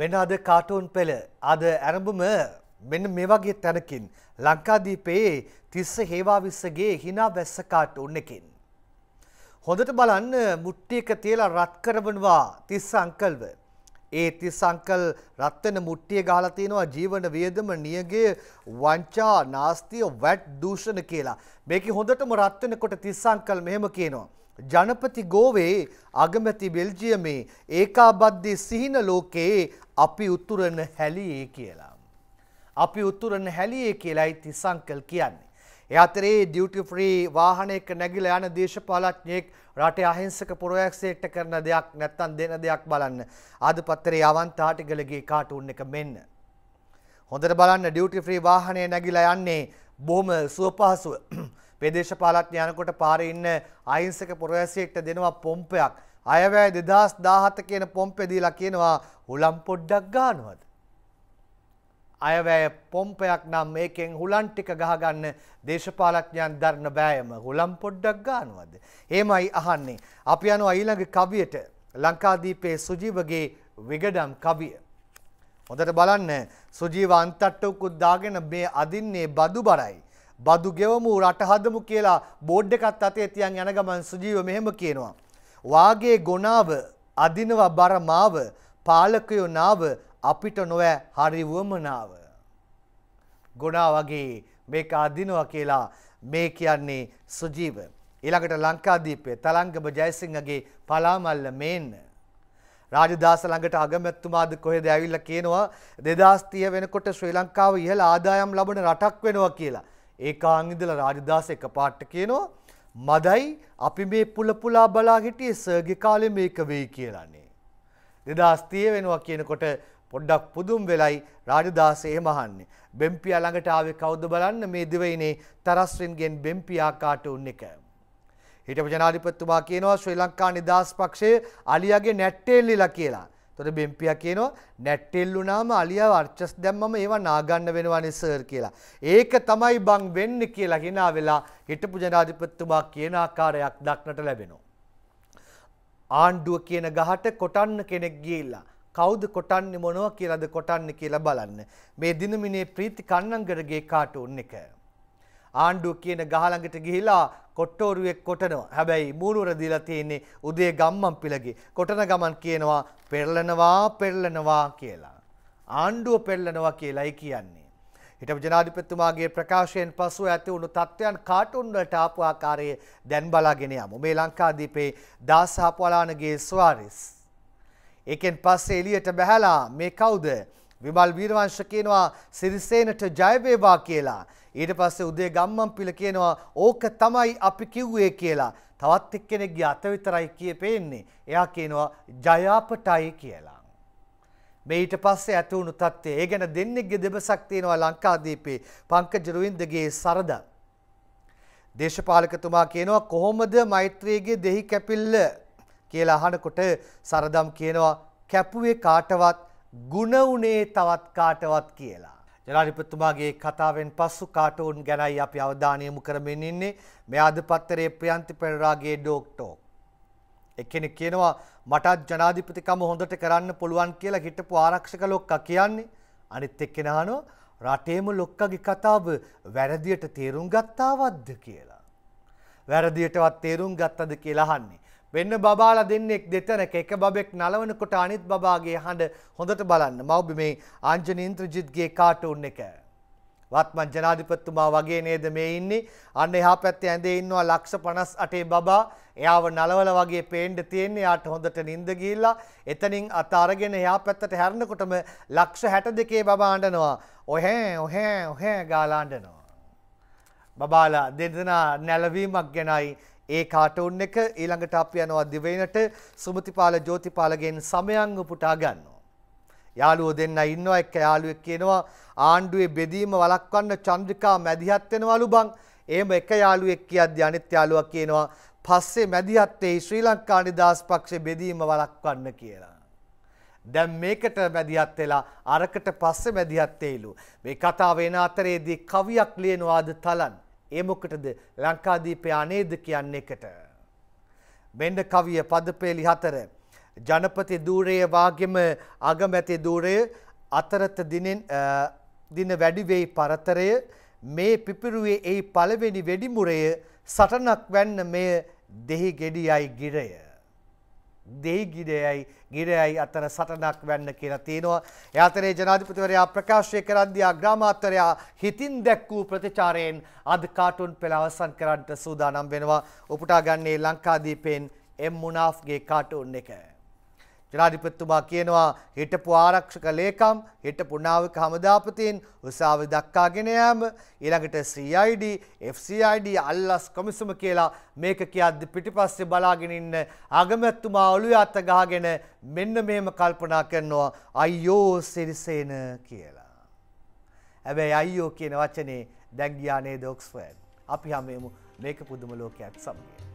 මෙන්න අද කාටුන් පෙළ අද ඇරඹුම මෙන්න මේ වගේ තැනකින් ලංකාදීපයේ තිස්ස හේවාවිස්සගේ හිනා වැස්ස කාටුන් එකින්. හොඳට බලන්න මුට්ටියක තියලා රත් කරවනවා තිස්ස අංකල්ව. ඒ තිස්ස අංකල් රත්වෙන මුට්ටිය ගහලා තිනවා ජීවන වියදම නියගේ වංචා නාස්තිය වැට් දූෂණ කියලා. මේකේ හොඳටම රත් වෙනකොට තිස්ස අංකල් මෙහෙම කියනවා. ජනපති ගෝවේ අගමැති බෙල්ජියමේ ඒකාබද්ධී සිහින ලෝකයේ අපි උතුරන හැලියේ කියලා. අපි උතුරන හැලියේ කියලායි තිසංකල් කියන්නේ. ඒ අතරේ ඩියුටි ෆ්‍රී වාහනයක නැගිලා යන දේශපාලඥයෙක් රටේ අහිංසක ප්‍රොජෙක්ට් කරන දෙයක් නැත්තම් දෙන දෙයක් බලන්න. ආද පත්‍රයේ අවන්තාටිගලගේ කාටුන් එක මෙන්න. හොඳට බලන්න ඩියුටි ෆ්‍රී වාහනේ නැගිලා යන්නේ බොහොම සුවපහසුව. ප්‍රදේශපාලත්ඥයනකොට පාර ඉන්න අයිංසක පුරවැසියෙක්ට දෙනවා පොම්පයක්. අයවැය දෙදස් දාහත කියන පොම්පෙදීලා කියනවා හුලම් පොඩ්ඩක් ගානුවද. අයවැය පොම්පයක් නම් මේකෙන් හුලන් ටික ගහගන්න දේශපාලඥයන් දරන බෑයම හුලම් පොඩ්ඩක් ගානුවද. ඒමයි අහන්නේ. අපි අනු අයිළඟ කවියට ලංකාදීපේ සුජීවගේ විගඩම් කවිය. හොඳට බලන්න සුජීව අන්තට්ටුකුත් දාගෙන මේ අදින්නේ බදු බරයි. බදු ගෙවමු රට හදමු කියලා බෝඩ් එකත් අතේ තියන් යන ගමන් සුජීව මෙහෙම කියනවා. වාගේ ගොනාව අදිනවා බර මාව පාලකයෝ නාව අපිට නොවැ හරි වුවමනාව. ගොනා වගේ මේක අදිනවා කියලා මේ කියන්නේ සුජීව. ඊළඟට ලංකාදීපය තලංගම ජයසිංහගේ පලාමල්ල මේන්න. රාජදාස ළඟට අගමැත්තුමාද කොහෙද ඇවිල්ලා කියනවා 2030 වෙනකොට ශ්‍රී ලංකාව ඉහළ ආදායම් ලබන රටක් වෙනවා කියලා. ඒකාන් ඉඳලා රාජදාස එකපාරට කියනවා මදයි අපි මේ පුල පුලා බලා හිටියේ සර්ගේ කාලේ මේක වෙයි කියලානේ. 2030 වෙනවා කියනකොට පොඩ්ඩක් පුදුම් වෙලයි රාජදාස එහෙම අහන්නේ. බෙම්පියා ළඟට ආවේ කවුද බලන්න මේ දිවයිනේ තරස්වෙන්ගෙන් බෙම්පියා කාටුන් එක. හිටපු ජනාධිපතිතුමා කියනවා ශ්‍රී ලංකා නිදහස් පක්ෂයේ අලියාගේ නැට්ටේල්ලිලා කියලා. තොට බෙම්පිය කියනවා නැට්ටෙල් වුණාම අලියා වර්චස් දැම්මම ඒවා නාගන්න වෙනවානේ සර් කියලා. ඒක තමයි බං වෙන්න කියලා හිනා වෙලා හිටපු ජනාධිපතිතුමා කියන ආකාරයක් දක්නට ලැබෙනවා. ආණ්ඩුව කියන ගහට කොටන්න කෙනෙක් ගිහිල්ලා කවුද කොටන්නේ මොනව කියලාද කොටන්නේ කියලා බලන්න. මේ දිනමිනේ ප්‍රීති කන්නංගරගේ කාටුන් එක. ආණ්ඩුව කියන ගහ ළඟට ගිහිලා කොට්ටෝරුවෙක් කොටනවා. හැබැයි මූණුවර දීලා තියෙන්නේ උදේ ගම්මන් පිළගේ. කොටන ගමන් කියනවා පෙරලනවා පෙරලනවා කියලා. ආණ්ඩුව පෙරලනවා කියලායි කියන්නේ. හිටපු ජනාධිපතිතුමාගේ ප්‍රකාශයෙන් පසුව ඇති වුණු තත්ත්වයන් කාටුන් වලට ආපු ආකාරයේ දැන් බලාගෙන යමු. මේ ලංකාදීපේ දාසහප වලානගේ ස්වාරිස්. ඒකෙන් පස්සේ එළියට බහැලා මේ කවුද? විමල් වීරවංශ කියනවා සිරිසේනට ජය වේවා කියලා. ඊට පස්සේ උදේ ගම්මන් පිල කියනවා ඕක තමයි අපි කිව්වේ කියලා. තවත් එක්කෙනෙක්ගේ අත විතරයි කියපෙන්නේ. එයා කියනවා ජයාපටයි කියලා. මේ ඊට පස්සේ ඇති වුණු තත්ත්වය. ඒ ගැන දෙන්නෙක්ගේ දෙබසක් තියෙනවා ලංකාදීපේ පංකජ රුවින්දගේ සරද. දේශපාලකතුමා කියනවා කොහොමද මෛත්‍රියගේ දෙහි කැපිල්ල කියලා අහනකොට සරදම් කියනවා කැපුවේ කාටවත් ගුණ උනේ තවත් කාටවත් කියලා. ජනාධිපතිතුමාගේ කතාවෙන් පසු කාටුන් ගැනයි අපි අවධානය යොමු කරමින් ඉන්නේ. මේ අද පත්තරේ ප්‍රියන්ති පෙරේරාගේ ඩෝක් ටෝක්. එක්කෙනෙක් කියනවා මටත් ජනාධිපතිකම හොඳට කරන්න පුළුවන් කියලා හිටපු ආරක්ෂක ලොක්කා කියන්නේ. අනිත් එක්කෙනා අහනවා රටේම ලොක්කගේ කතාව වැරදියට තේරුම් ගත්තාවද්ද කියලා. වැරදියටවත් තේරුම් ගත්තද කියලා අහන්නේ. වෙන්න බබාලා දෙන්නෙක් දෙතැනක එක බබෙක් නලවනකොට අනිත් බබාගේ හඬ හොඳට බලන්න මව්බි මේ ආංජන ඉන්ද්‍රජිත්ගේ කාටුන් එක. වත්මන් ජනාධිපතිතුමා වගේ නේද මේ ඉන්නේ අන්න එහා පැත්තේ ඇඳේ ඉන්නවා ලක්ෂ 58 බබා එයාව නලවල වගේ පේන්න තියෙන්නේ යාට හොඳට නිින්ද ගිහිල්ලා එතනින් අත අරගෙන එහා පැත්තට හැරෙනකොටම ලක්ෂ 62 බබා අඬනවා ඔහේ ඔහේ ඔහේ ගාලා අඬනවා බබාලා දෙදෙනා නැලවීමක් ගැනයි ඒ කාටුන් එක ඊළඟට අපි යනවා දිවයිනට සුමතිපාල ජෝතිපාලගෙන් සමයංග පුටා ගන්නවා. යාළුවෝ දෙන්නා ඉන්නවා එක්ක යාළුවෙක් කියනවා ආණ්ඩුවේ බෙදීම වළක්වන්න චන්ද්‍රිකා මැදිහත් වෙනවලු බං. එහෙම එක යාළුවෙක් කියද්දී අනිත් යාළුවා කියනවා පස්සේ මැදිහත් වෙයි ශ්‍රී ලංකා නිදහස් පක්ෂේ බෙදීම වළක්වන්න කියලා. දැන් මේකට මැදිහත් වෙලා අරකට පස්සේ මැදිහත් වෙයිලු. මේ කතාව එන අතරේදී කවියක් ලියනවාද තලන්නේ ඒ මොකටද ලංකාදීපය අනේද කියන්න එකට. මෙන්න කවිය පදපේලි හතර. ජනපති දූරයේ වාගෙම අගමැති දූරය අතරත දින වැඩිවෙයි පරතරය මේ පිපිරුවේ එයි පළවෙනි වෙඩිමුරය සටනක් වැන්න මෙය දෙහි ගෙඩියයි ගිරය. දෙයි ගිඩයයි ගිරයයි අතර සටනක් වැන්න කියලා තියෙනවා. යාතරේ ජනාධිපතිවරයා ප්‍රකාශය කරද්දී අග්‍රාමාත්‍යවරයා හිතින් දැක්වූ ප්‍රතිචාරයෙන් අද කාටුන් පෙළ අවසන් කරන්නට සූදානම් වෙනවා. උපුටා ගන්නේ ලංකාදීපෙන් එම් මුනාෆ්ගේ කාටුන් එක. ජනාධිපතිතුමා කියනවා හිටපු ආරක්ෂක ලේකම් හිටපු නාවික හමුදාපතීන් උසාවි දක්කාගෙන යෑම ඊළඟට CID FCID අල්ලස් කොමිසම කියලා මේක කියද්දි පිටිපස්සේ බලාගෙන ඉන්න අගමැතිතුමා ඔළුව අත ගහගෙන මෙන්න මෙහෙම කල්පනා කරනවා අයියෝ සිරිසේන කියලා. හැබැයි අයියෝ කියන වචනේ දැන් ගියා නේද ඔක්ස්ෆර්ඩ්. අපි හැමෝම මේක පුදුම ලෝකයක් සමගින්